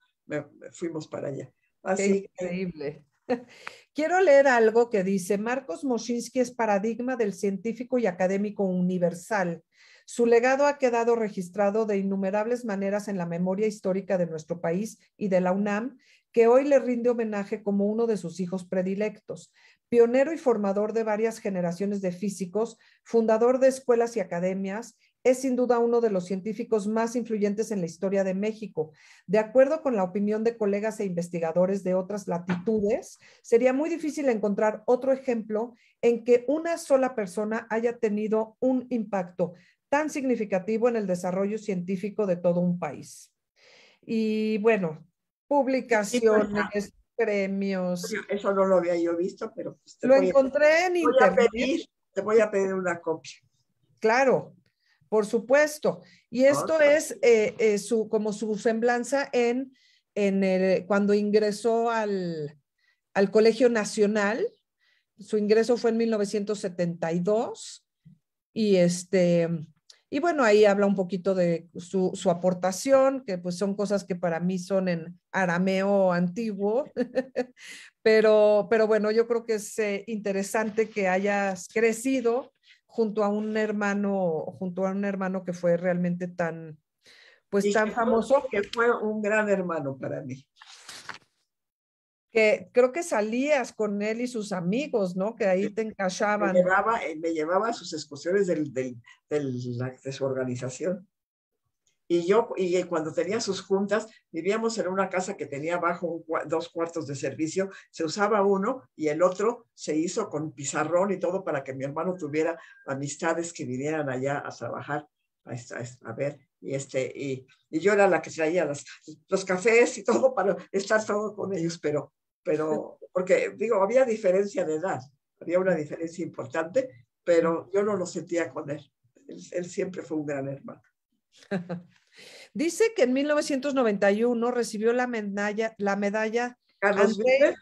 Speaker 1: fuimos para allá. Así increíble. Quiero leer algo que dice, Marcos Moschinsky es paradigma del científico y académico universal. Su legado ha quedado registrado de innumerables maneras en la memoria histórica de nuestro país y de la UNAM, que hoy le rinde homenaje como uno de sus hijos predilectos. Pionero y formador de varias generaciones de físicos, fundador de escuelas y academias, es sin duda uno de los científicos más influyentes en la historia de México. De acuerdo con la opinión de colegas e investigadores de otras latitudes, sería muy difícil encontrar otro ejemplo en que una sola persona haya tenido un impacto tan significativo en el desarrollo científico de todo un país. Y bueno, pues, publicaciones, premios. Eso no lo había yo visto, pero pues lo encontré en internet. te voy a pedir una copia. Claro, por supuesto. Y esto es eh, eh, su, como su semblanza en, en cuando ingresó al, Colegio Nacional. Su ingreso fue en 1972. Y, este, y bueno, ahí habla un poquito de su, aportación, que pues son cosas que para mí son en arameo antiguo. pero, pero bueno, yo creo que es eh, interesante que hayas crecido junto a un hermano, junto a un hermano que fue realmente tan, pues tan famoso. que fue un gran hermano para mí. Que creo que salías con él y sus amigos, ¿no? Que ahí te encajaban. Eh,
Speaker 3: me llevaba, a sus excursiones de su organización. Y yo, y cuando tenía sus juntas, vivíamos en una casa que tenía abajo dos cuartos de servicio, se usaba uno y el otro se hizo con pizarrón y todo para que mi hermano tuviera amistades que vinieran allá a trabajar, a, ver. Y, este, y, yo era la que traía los cafés y todo para estar todo con ellos, pero, pero, porque digo, había diferencia de edad, había una diferencia importante, pero yo no lo sentía con Él, él siempre fue un gran hermano.
Speaker 1: Dice que en 1991 recibió la medalla, la medalla Andrés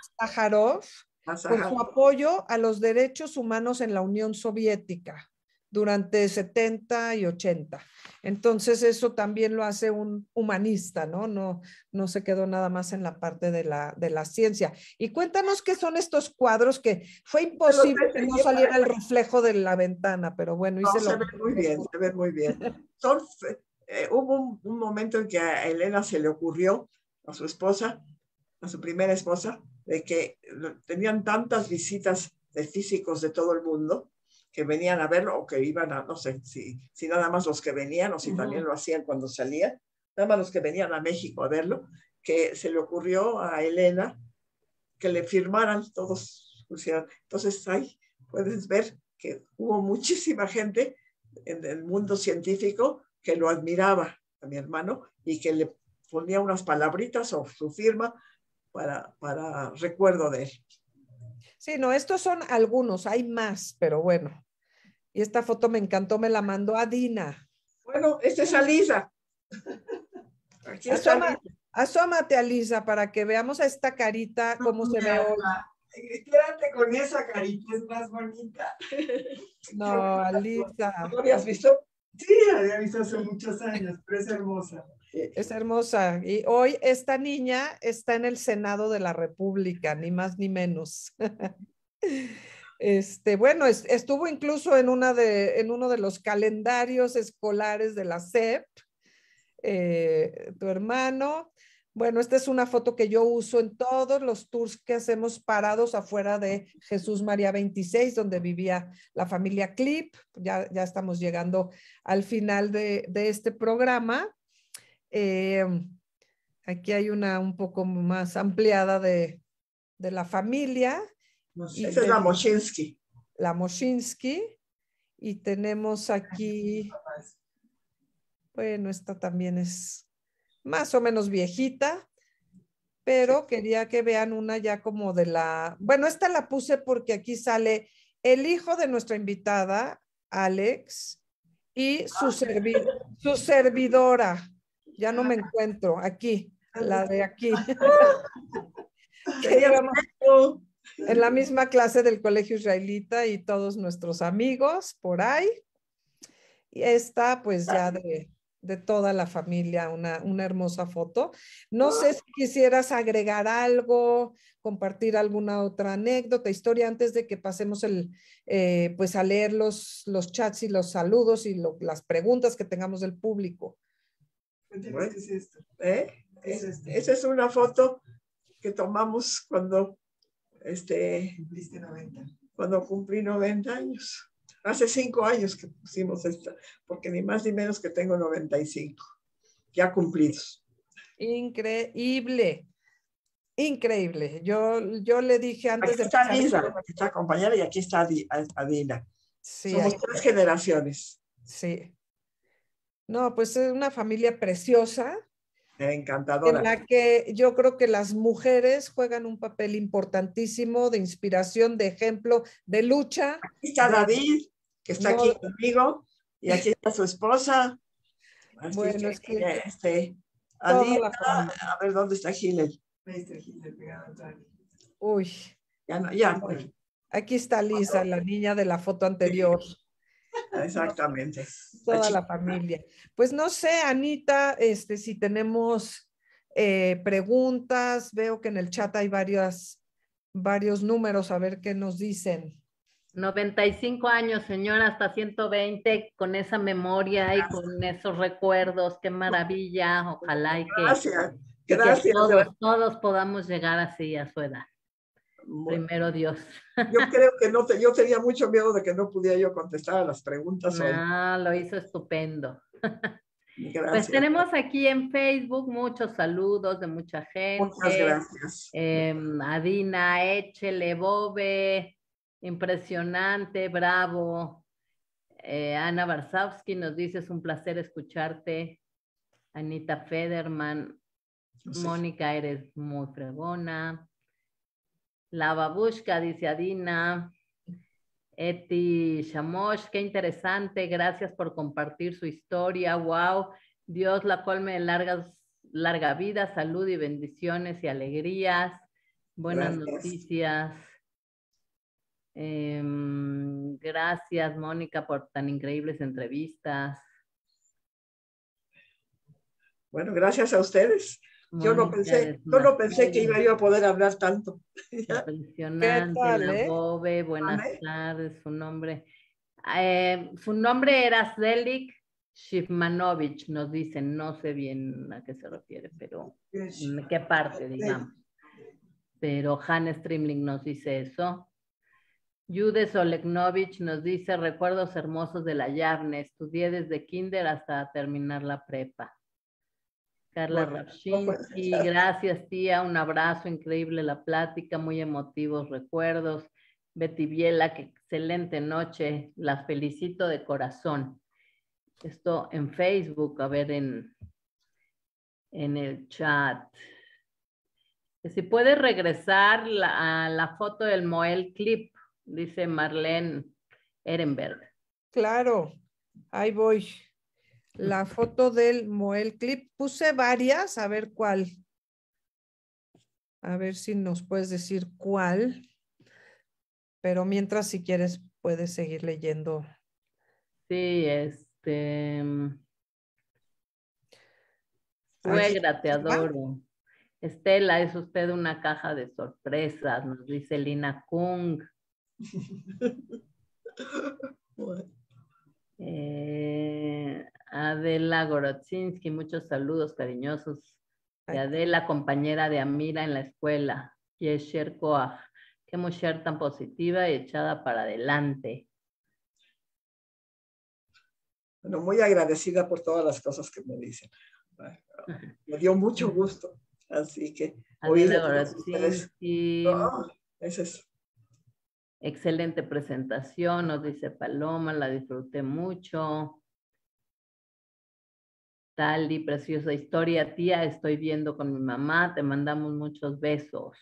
Speaker 1: por su apoyo a los derechos humanos en la Unión Soviética durante 70 y 80. Entonces eso también lo hace un humanista, ¿no? No, no se quedó nada más en la parte de la, de la ciencia. Y cuéntanos qué son estos cuadros que fue imposible que no saliera el reflejo de la ventana, pero bueno. Hice se ve muy bien,
Speaker 3: se ve muy bien. Eh, hubo un, un, momento en que a Elena se le ocurrió, a su esposa, a su primera esposa, de que eh, tenían tantas visitas de físicos de todo el mundo, que venían a verlo o que iban a, no sé, si, si nada más los que venían o si también lo hacían cuando salían, nada más los que venían a México a verlo, que se le ocurrió a Elena que le firmaran todos. Entonces, ahí puedes ver que hubo muchísima gente en el mundo científico que lo admiraba a mi hermano y que le ponía unas palabritas o su firma para, para recuerdo de él.
Speaker 1: Sí, no, estos son algunos, hay más, pero bueno, y esta foto me encantó, me la mandó a Dina. Bueno, esta es Alisa. Asómate, Alisa, para que veamos a esta carita cómo se ve hoy. Quédate con esa carita, es
Speaker 3: más bonita.
Speaker 1: No, Alisa. ¿No habías visto? Sí, la había visto hace muchos años, pero es hermosa. Es hermosa. Y hoy esta niña está en el Senado de la República, ni más ni menos. Este, bueno, estuvo incluso en, en uno de los calendarios escolares de la SEP, eh, tu hermano. Bueno, esta es una foto que yo uso en todos los tours que hacemos parados afuera de Jesús María 26, donde vivía la familia Clip. Ya, estamos llegando al final de, este programa. Eh, aquí hay una un poco más ampliada de la familia. Esa es la Moshinsky. La Moshinsky. Y tenemos aquí, bueno, esta también es más o menos viejita, pero quería que vean una ya como de la, bueno, esta la puse porque aquí sale el hijo de nuestra invitada, Alex, y su, ah, su servidora. Ya no me ah. encuentro, aquí, ah, la de aquí. en la misma clase del colegio israelita y todos nuestros amigos por ahí. Y esta, pues ya de, toda la familia, una, hermosa foto. No ah. sé si quisieras agregar algo, compartir alguna otra anécdota, historia, antes de que pasemos el, eh, pues a leer los, los chats y los saludos y las preguntas que tengamos del público.
Speaker 3: ¿eh? Esa es una foto que tomamos cuando este, Cuando cumplí 90 años. Hace cinco años que pusimos esta, porque ni más ni menos que tengo
Speaker 1: 95, ya cumplidos. Increíble, increíble. Yo, yo le dije antes aquí de... Está Dina, aquí está compañera y aquí está Adina. Sí, Somos tres generaciones. Sí. No, pues es una familia preciosa,
Speaker 3: Encantadora. En la
Speaker 1: que yo creo que las mujeres juegan un papel importantísimo de inspiración, de ejemplo, de lucha. Aquí está David, que está aquí conmigo, y aquí está su esposa. bueno, es que, eh, este, a ver dónde está Hillel. Uy. Aquí está Lisa, la niña de la foto anterior. Exactamente. Toda la familia. Pues no sé, Anita, este, si tenemos eh, preguntas, veo que en el chat hay varias, varios números, a ver qué nos dicen.
Speaker 2: 95 años, señora, hasta 120, con esa memoria y con esos recuerdos, qué maravilla, ojalá y que, todos podamos llegar así a su edad. Primero Dios.
Speaker 3: Yo creo que no, yo tenía
Speaker 2: mucho miedo de que no pudiera yo contestar a las preguntas. Ah, lo hizo estupendo. Pues gracias. Pues tenemos aquí en Facebook muchos saludos de mucha gente. Muchas gracias. Em, Adina Échele, Bobe, impresionante, bravo. Eh, Ana Barsavsky nos dice, es un placer escucharte. Anita Federman, Mónica, eres muy fregona. La babushka, dice Adina. Eti Shamosh, qué interesante. Gracias por compartir su historia. Wow. Dios la colme de largas, larga vida, salud y bendiciones y alegrías. Buenas noticias. Em, gracias, Mónica, por tan increíbles entrevistas.
Speaker 3: Bueno, gracias a ustedes. Yo no pensé, yo no pensé que iba a poder hablar tanto. Impresionante, tal,
Speaker 2: eh? buenas tardes, su nombre. Eh, su nombre era Zelik Shivmanovich, nos dicen, no sé bien a qué se refiere, pero en qué parte, digamos. Pero Han Streamling nos dice eso. Jude Olegnovich nos dice recuerdos hermosos de la Yarne. Estudié desde kinder hasta terminar la prepa. Carla gracias tía, un abrazo, increíble la plática, muy emotivos recuerdos. Betty Biela, qué excelente noche, la felicito de corazón. Esto en Facebook, a ver en, en el chat. Si puede regresar a la foto del Moel Clip, dice Marlene Ehrenberg. Claro, ahí voy la
Speaker 1: foto del Moel Clip. Puse varias, a ver cuál. A ver si nos puedes decir cuál. Pero mientras, si quieres, puedes seguir leyendo.
Speaker 2: Sí, este. Mm, suegra, te adoro. Estela, es usted una caja de sorpresas, nos dice Lina Kung. Eh, Adela Gorotzinski, muchos saludos cariñosos. Y Adela, compañera de Amira en la escuela. Yesher Koach, qué mujer tan positiva y echada para adelante.
Speaker 3: Bueno, muy agradecida por todas las cosas que me dicen. Me dio mucho gusto. Así que. Adela
Speaker 2: Gorotzinski. Excelente presentación, nos dice Paloma, la disfruté mucho. Tali, preciosa historia, tía. Estoy viendo con mi mamá, te mandamos muchos besos.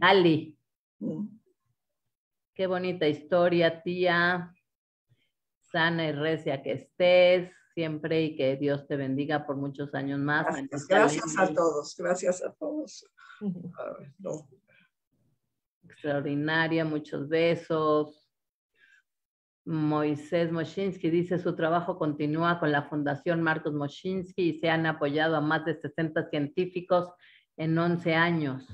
Speaker 2: Tali. Mm. Qué bonita historia, tía. Sana y recia que estés siempre y que Dios te bendiga por muchos años más. Gracias, a
Speaker 3: todos, gracias a
Speaker 2: todos. Extraordinaria, muchos besos. Moisés Moschinski dice su trabajo continúa con la Fundación Marcos Moschinski y se han apoyado a más de 60 científicos en 11 años.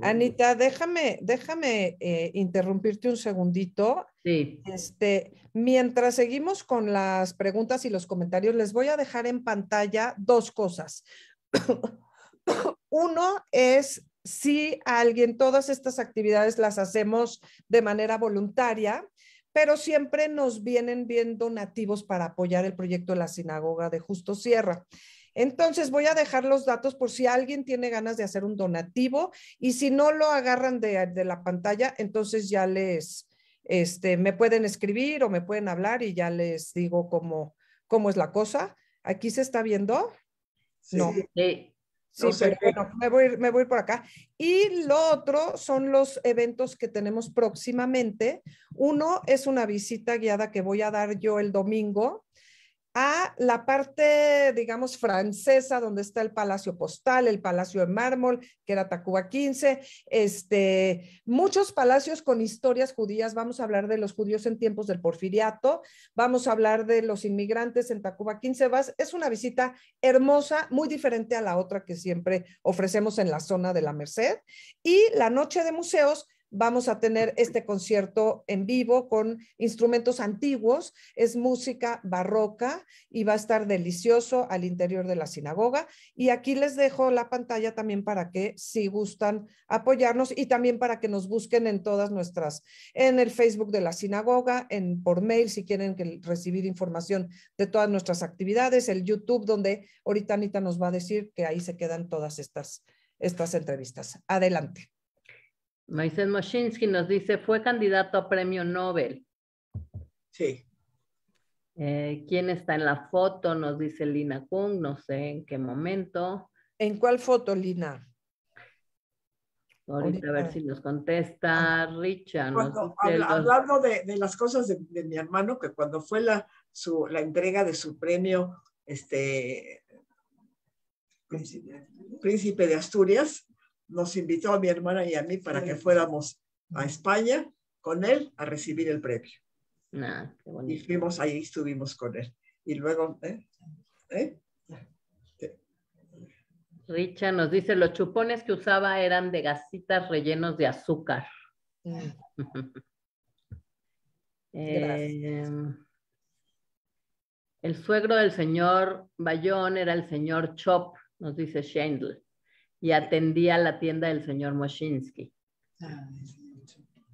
Speaker 2: Anita,
Speaker 1: déjame, déjame eh, interrumpirte un segundito. Sí. Este, mientras seguimos con las preguntas y los comentarios, les voy a dejar en pantalla dos cosas. Uno es si alguien, todas estas actividades las hacemos de manera voluntaria, pero siempre nos vienen bien donativos para apoyar el proyecto de la sinagoga de Justo Sierra. Entonces voy a dejar los datos por si alguien tiene ganas de hacer un donativo y si no lo agarran de, la pantalla, entonces ya les, este, me pueden escribir o me pueden hablar y ya les digo cómo, cómo es la cosa. ¿Aquí se está viendo? No. Sí. Eh, Sí, bueno, me voy, me voy por acá. Y lo otro son los eventos que tenemos próximamente. Uno es una visita guiada que voy a dar yo el domingo a la parte, digamos, francesa, donde está el Palacio Postal, el Palacio de Mármol, que era Tacuba 15, este, muchos palacios con historias judías. Vamos a hablar de los judíos en tiempos del porfiriato, vamos a hablar de los inmigrantes en Tacuba 15. Vas, es una visita hermosa, muy diferente a la otra que siempre ofrecemos en la zona de la Merced. Y la noche de museos, vamos a tener este concierto en vivo con instrumentos antiguos, es música barroca y va a estar delicioso al interior de la sinagoga. Y aquí les dejo la pantalla también para que si gustan apoyarnos y también para que nos busquen en todas nuestras, en el Facebook de la sinagoga, en por mail si quieren recibir información de todas nuestras actividades, el YouTube donde ahorita Anita nos va a decir que ahí se quedan todas estas, estas entrevistas. Adelante.
Speaker 2: Moisés Moshinsky nos dice, fue candidato a premio Nobel. Sí. Eh, ¿Quién está en la foto? Nos dice Lina Kung, no sé en qué momento. ¿En cuál foto, Lina? Ahorita, a ver si nos contesta Richard. Hablando
Speaker 3: de, las cosas de, mi hermano, que cuando fue la, la entrega de su premio, este, Príncipe de Asturias, nos invitó a mi hermana y a mí para que fuéramos a España con él a recibir el premio. Ah, y fuimos ahí, estuvimos con él. Y luego, ¿eh? ¿Eh? ¿eh?
Speaker 2: Richa nos dice, los chupones que usaba eran de gasitas rellenos de azúcar. Mm. Eh, el suegro del señor Bayón era el señor Chop, nos dice Shendl y atendía la tienda del señor Moshinsky.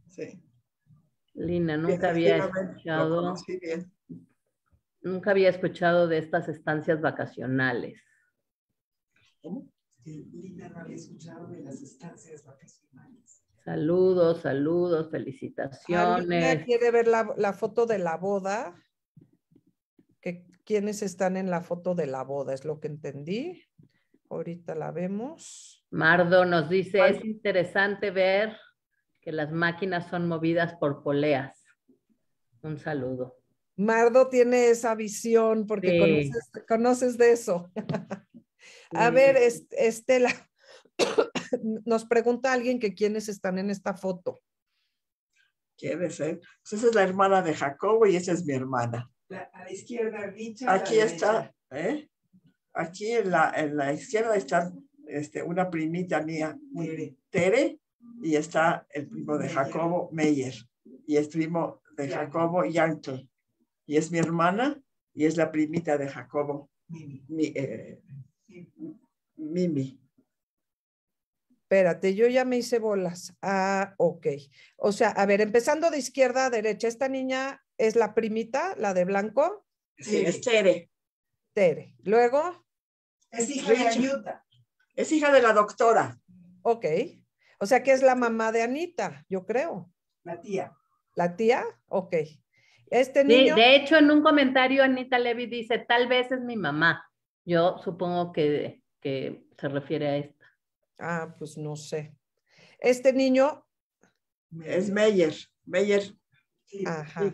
Speaker 2: sí. Lina, nunca había escuchado. Nunca había escuchado de estas estancias vacacionales.
Speaker 1: ¿Cómo? Lina había escuchado de las estancias vacacionales.
Speaker 2: Saludos, saludos, felicitaciones.
Speaker 1: quiere ver la, foto de la boda. Que, ¿Quiénes están en la foto de la boda? Es lo que entendí. Ahorita la vemos.
Speaker 2: Mardo nos dice, es interesante ver que las máquinas son movidas por poleas. Un saludo.
Speaker 1: Mardo tiene esa visión porque conoces, de eso. A ver, Estela, nos pregunta alguien que quiénes están en esta foto.
Speaker 3: ¿Quiénes? Eh? Pues esa es la hermana de Jacobo y esa es mi hermana. a la izquierda, Aquí está. ¿eh? Aquí en la, la izquierda está este, una primita mía, Tere, y está el primo de Jacobo, Meyer, y es primo de Jacobo, Yankel, y es mi hermana, y es la primita de Jacobo, eh,
Speaker 1: Mimi. Espérate, yo ya me hice bolas. Ah, ok. O sea, a ver, empezando de izquierda a derecha, esta niña es la primita, la de blanco. Sí, es Tere. Tere. Luego. Es hija de Es hija de la doctora. Ok. O sea que es la mamá de Anita, yo creo. La tía. ¿La tía? Ok. Este niño... de hecho, en
Speaker 2: un comentario Anita Levy dice, tal vez es mi mamá. Yo supongo que, que se refiere a esta. Ah, pues no sé. Este niño...
Speaker 1: Es Meyer. Meyer. Ajá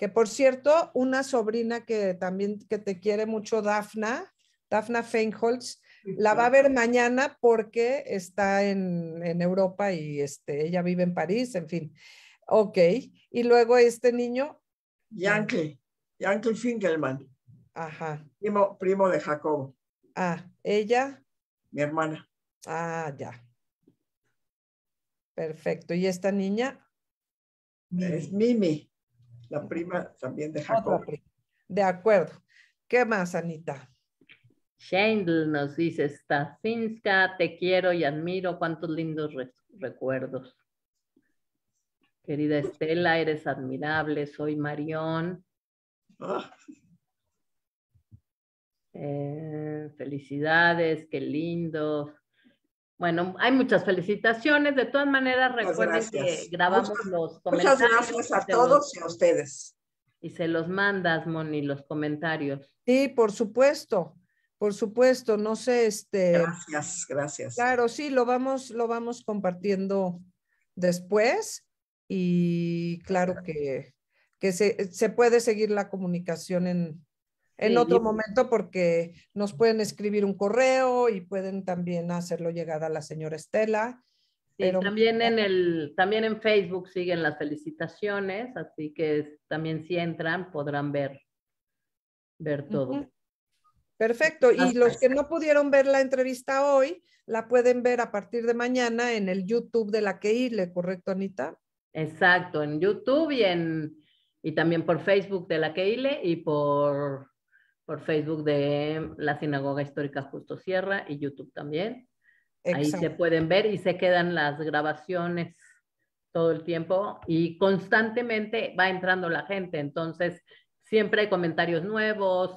Speaker 1: que por cierto, una sobrina que también que te quiere mucho, Dafna, Dafna Feinholz, la va a ver mañana porque está en, Europa y este, ella vive en París, en fin. Ok, y luego este niño. Yankel, Yankel Finkelman. Ajá. Primo, primo de Jacobo. Ah, ella. Mi hermana. Ah, ya. Perfecto. ¿Y esta niña? Es Mimi
Speaker 2: la prima también de Jacob. De acuerdo. ¿Qué más, Anita? Shendl nos dice, Stasinska, te quiero y admiro, cuántos lindos recuerdos. Querida Estela, eres admirable, soy Marión. Ah. Eh, felicidades, qué lindo. Bueno, hay muchas felicitaciones. De todas maneras, recuerden que grabamos los comentarios. Muchas gracias a todos y a ustedes. Y se los mandas, Moni, los comentarios. Sí, por supuesto,
Speaker 1: por supuesto. No sé, este.
Speaker 2: Gracias, gracias.
Speaker 1: Claro, sí, lo vamos, lo vamos compartiendo después. Y claro que, que se, se puede seguir la comunicación en, en otro momento porque nos pueden escribir un correo y pueden también hacerlo llegar a la señora Estela.
Speaker 2: también, en el, también en Facebook siguen las felicitaciones, así que también si entran podrán ver, ver todo. Perfecto.
Speaker 1: Y los que no pudieron ver la entrevista hoy, la pueden ver a partir de mañana en el
Speaker 2: YouTube de la que ¿correcto, Anita? Exacto, en YouTube y en y también por Facebook de la Keile y por por Facebook de la Sinagoga Histórica Justo Sierra y YouTube también. Ahí se pueden ver y se quedan las grabaciones todo el tiempo y constantemente va entrando la gente, entonces siempre hay comentarios nuevos,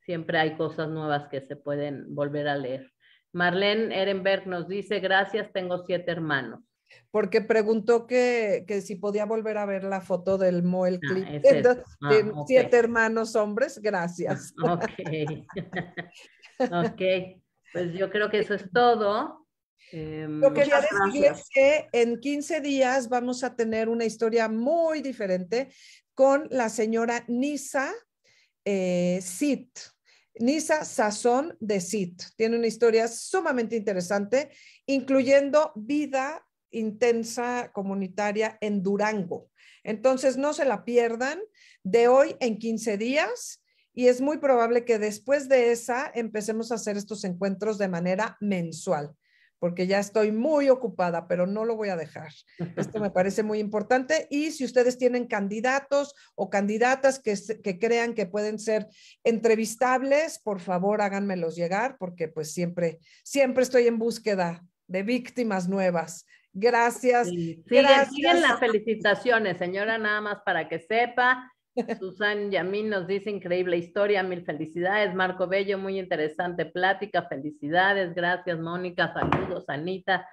Speaker 2: siempre hay cosas nuevas que se pueden volver a leer. Marlene Ehrenberg nos dice, gracias, tengo siete hermanos
Speaker 1: porque preguntó que, si podía volver a ver la foto del Moel ah, Clip. Ah, siete hermanos hombres, gracias. Ok.
Speaker 2: ok, pues yo creo que eso es todo. Lo em, que quería decir es
Speaker 1: que en 15 días vamos a tener una historia muy diferente con la señora Nisa eh, Nisa Sazón de Sit. Tiene una historia sumamente interesante, incluyendo vida intensa comunitaria en Durango. Entonces, no se la pierdan de hoy en 15 días y es muy probable que después de esa empecemos a hacer estos encuentros de manera mensual, porque ya estoy muy ocupada, pero no lo voy a dejar. Esto me parece muy importante y si ustedes tienen candidatos o candidatas que, crean que pueden ser entrevistables, por favor háganmelos llegar, porque pues siempre, siempre estoy en búsqueda de víctimas nuevas Gracias. Siguen,
Speaker 2: las felicitaciones, señora, nada más para que sepa. Susan Yamín nos dice increíble historia, mil felicidades. Marco Bello, muy interesante plática, felicidades. Gracias, Mónica, saludos, Anita.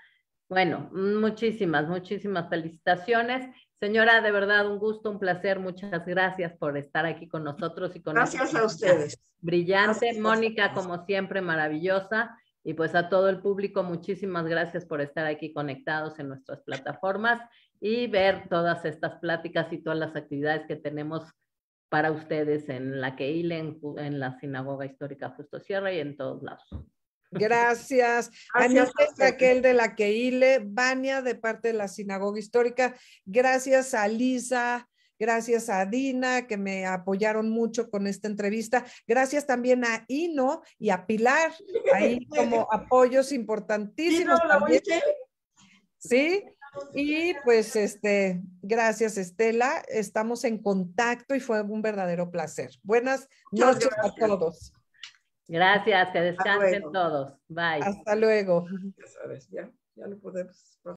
Speaker 2: Bueno, muchísimas, muchísimas felicitaciones. Señora, de verdad, un gusto, un placer. Muchas gracias por estar aquí con nosotros y con Gracias a ustedes. Brillante. Mónica, como siempre, maravillosa. Y pues a todo el público, muchísimas gracias por estar aquí conectados en nuestras plataformas y ver todas estas pláticas y todas las actividades que tenemos para ustedes en la Keile, en, la Sinagoga Histórica Justo Sierra y en todos lados.
Speaker 1: Gracias. Gracias aquel de la Keile, Bania, de parte de la Sinagoga Histórica. Gracias a Lisa, gracias a Dina, que me apoyaron mucho con esta entrevista. Gracias también a Ino y a Pilar, ahí como apoyos importantísimos. También. Sí, y pues este, gracias Estela, estamos en contacto y fue un verdadero placer. Buenas noches a todos.
Speaker 2: Gracias,
Speaker 1: que descansen todos.
Speaker 3: Bye. Hasta luego. Ya sabes, ya, ya podemos.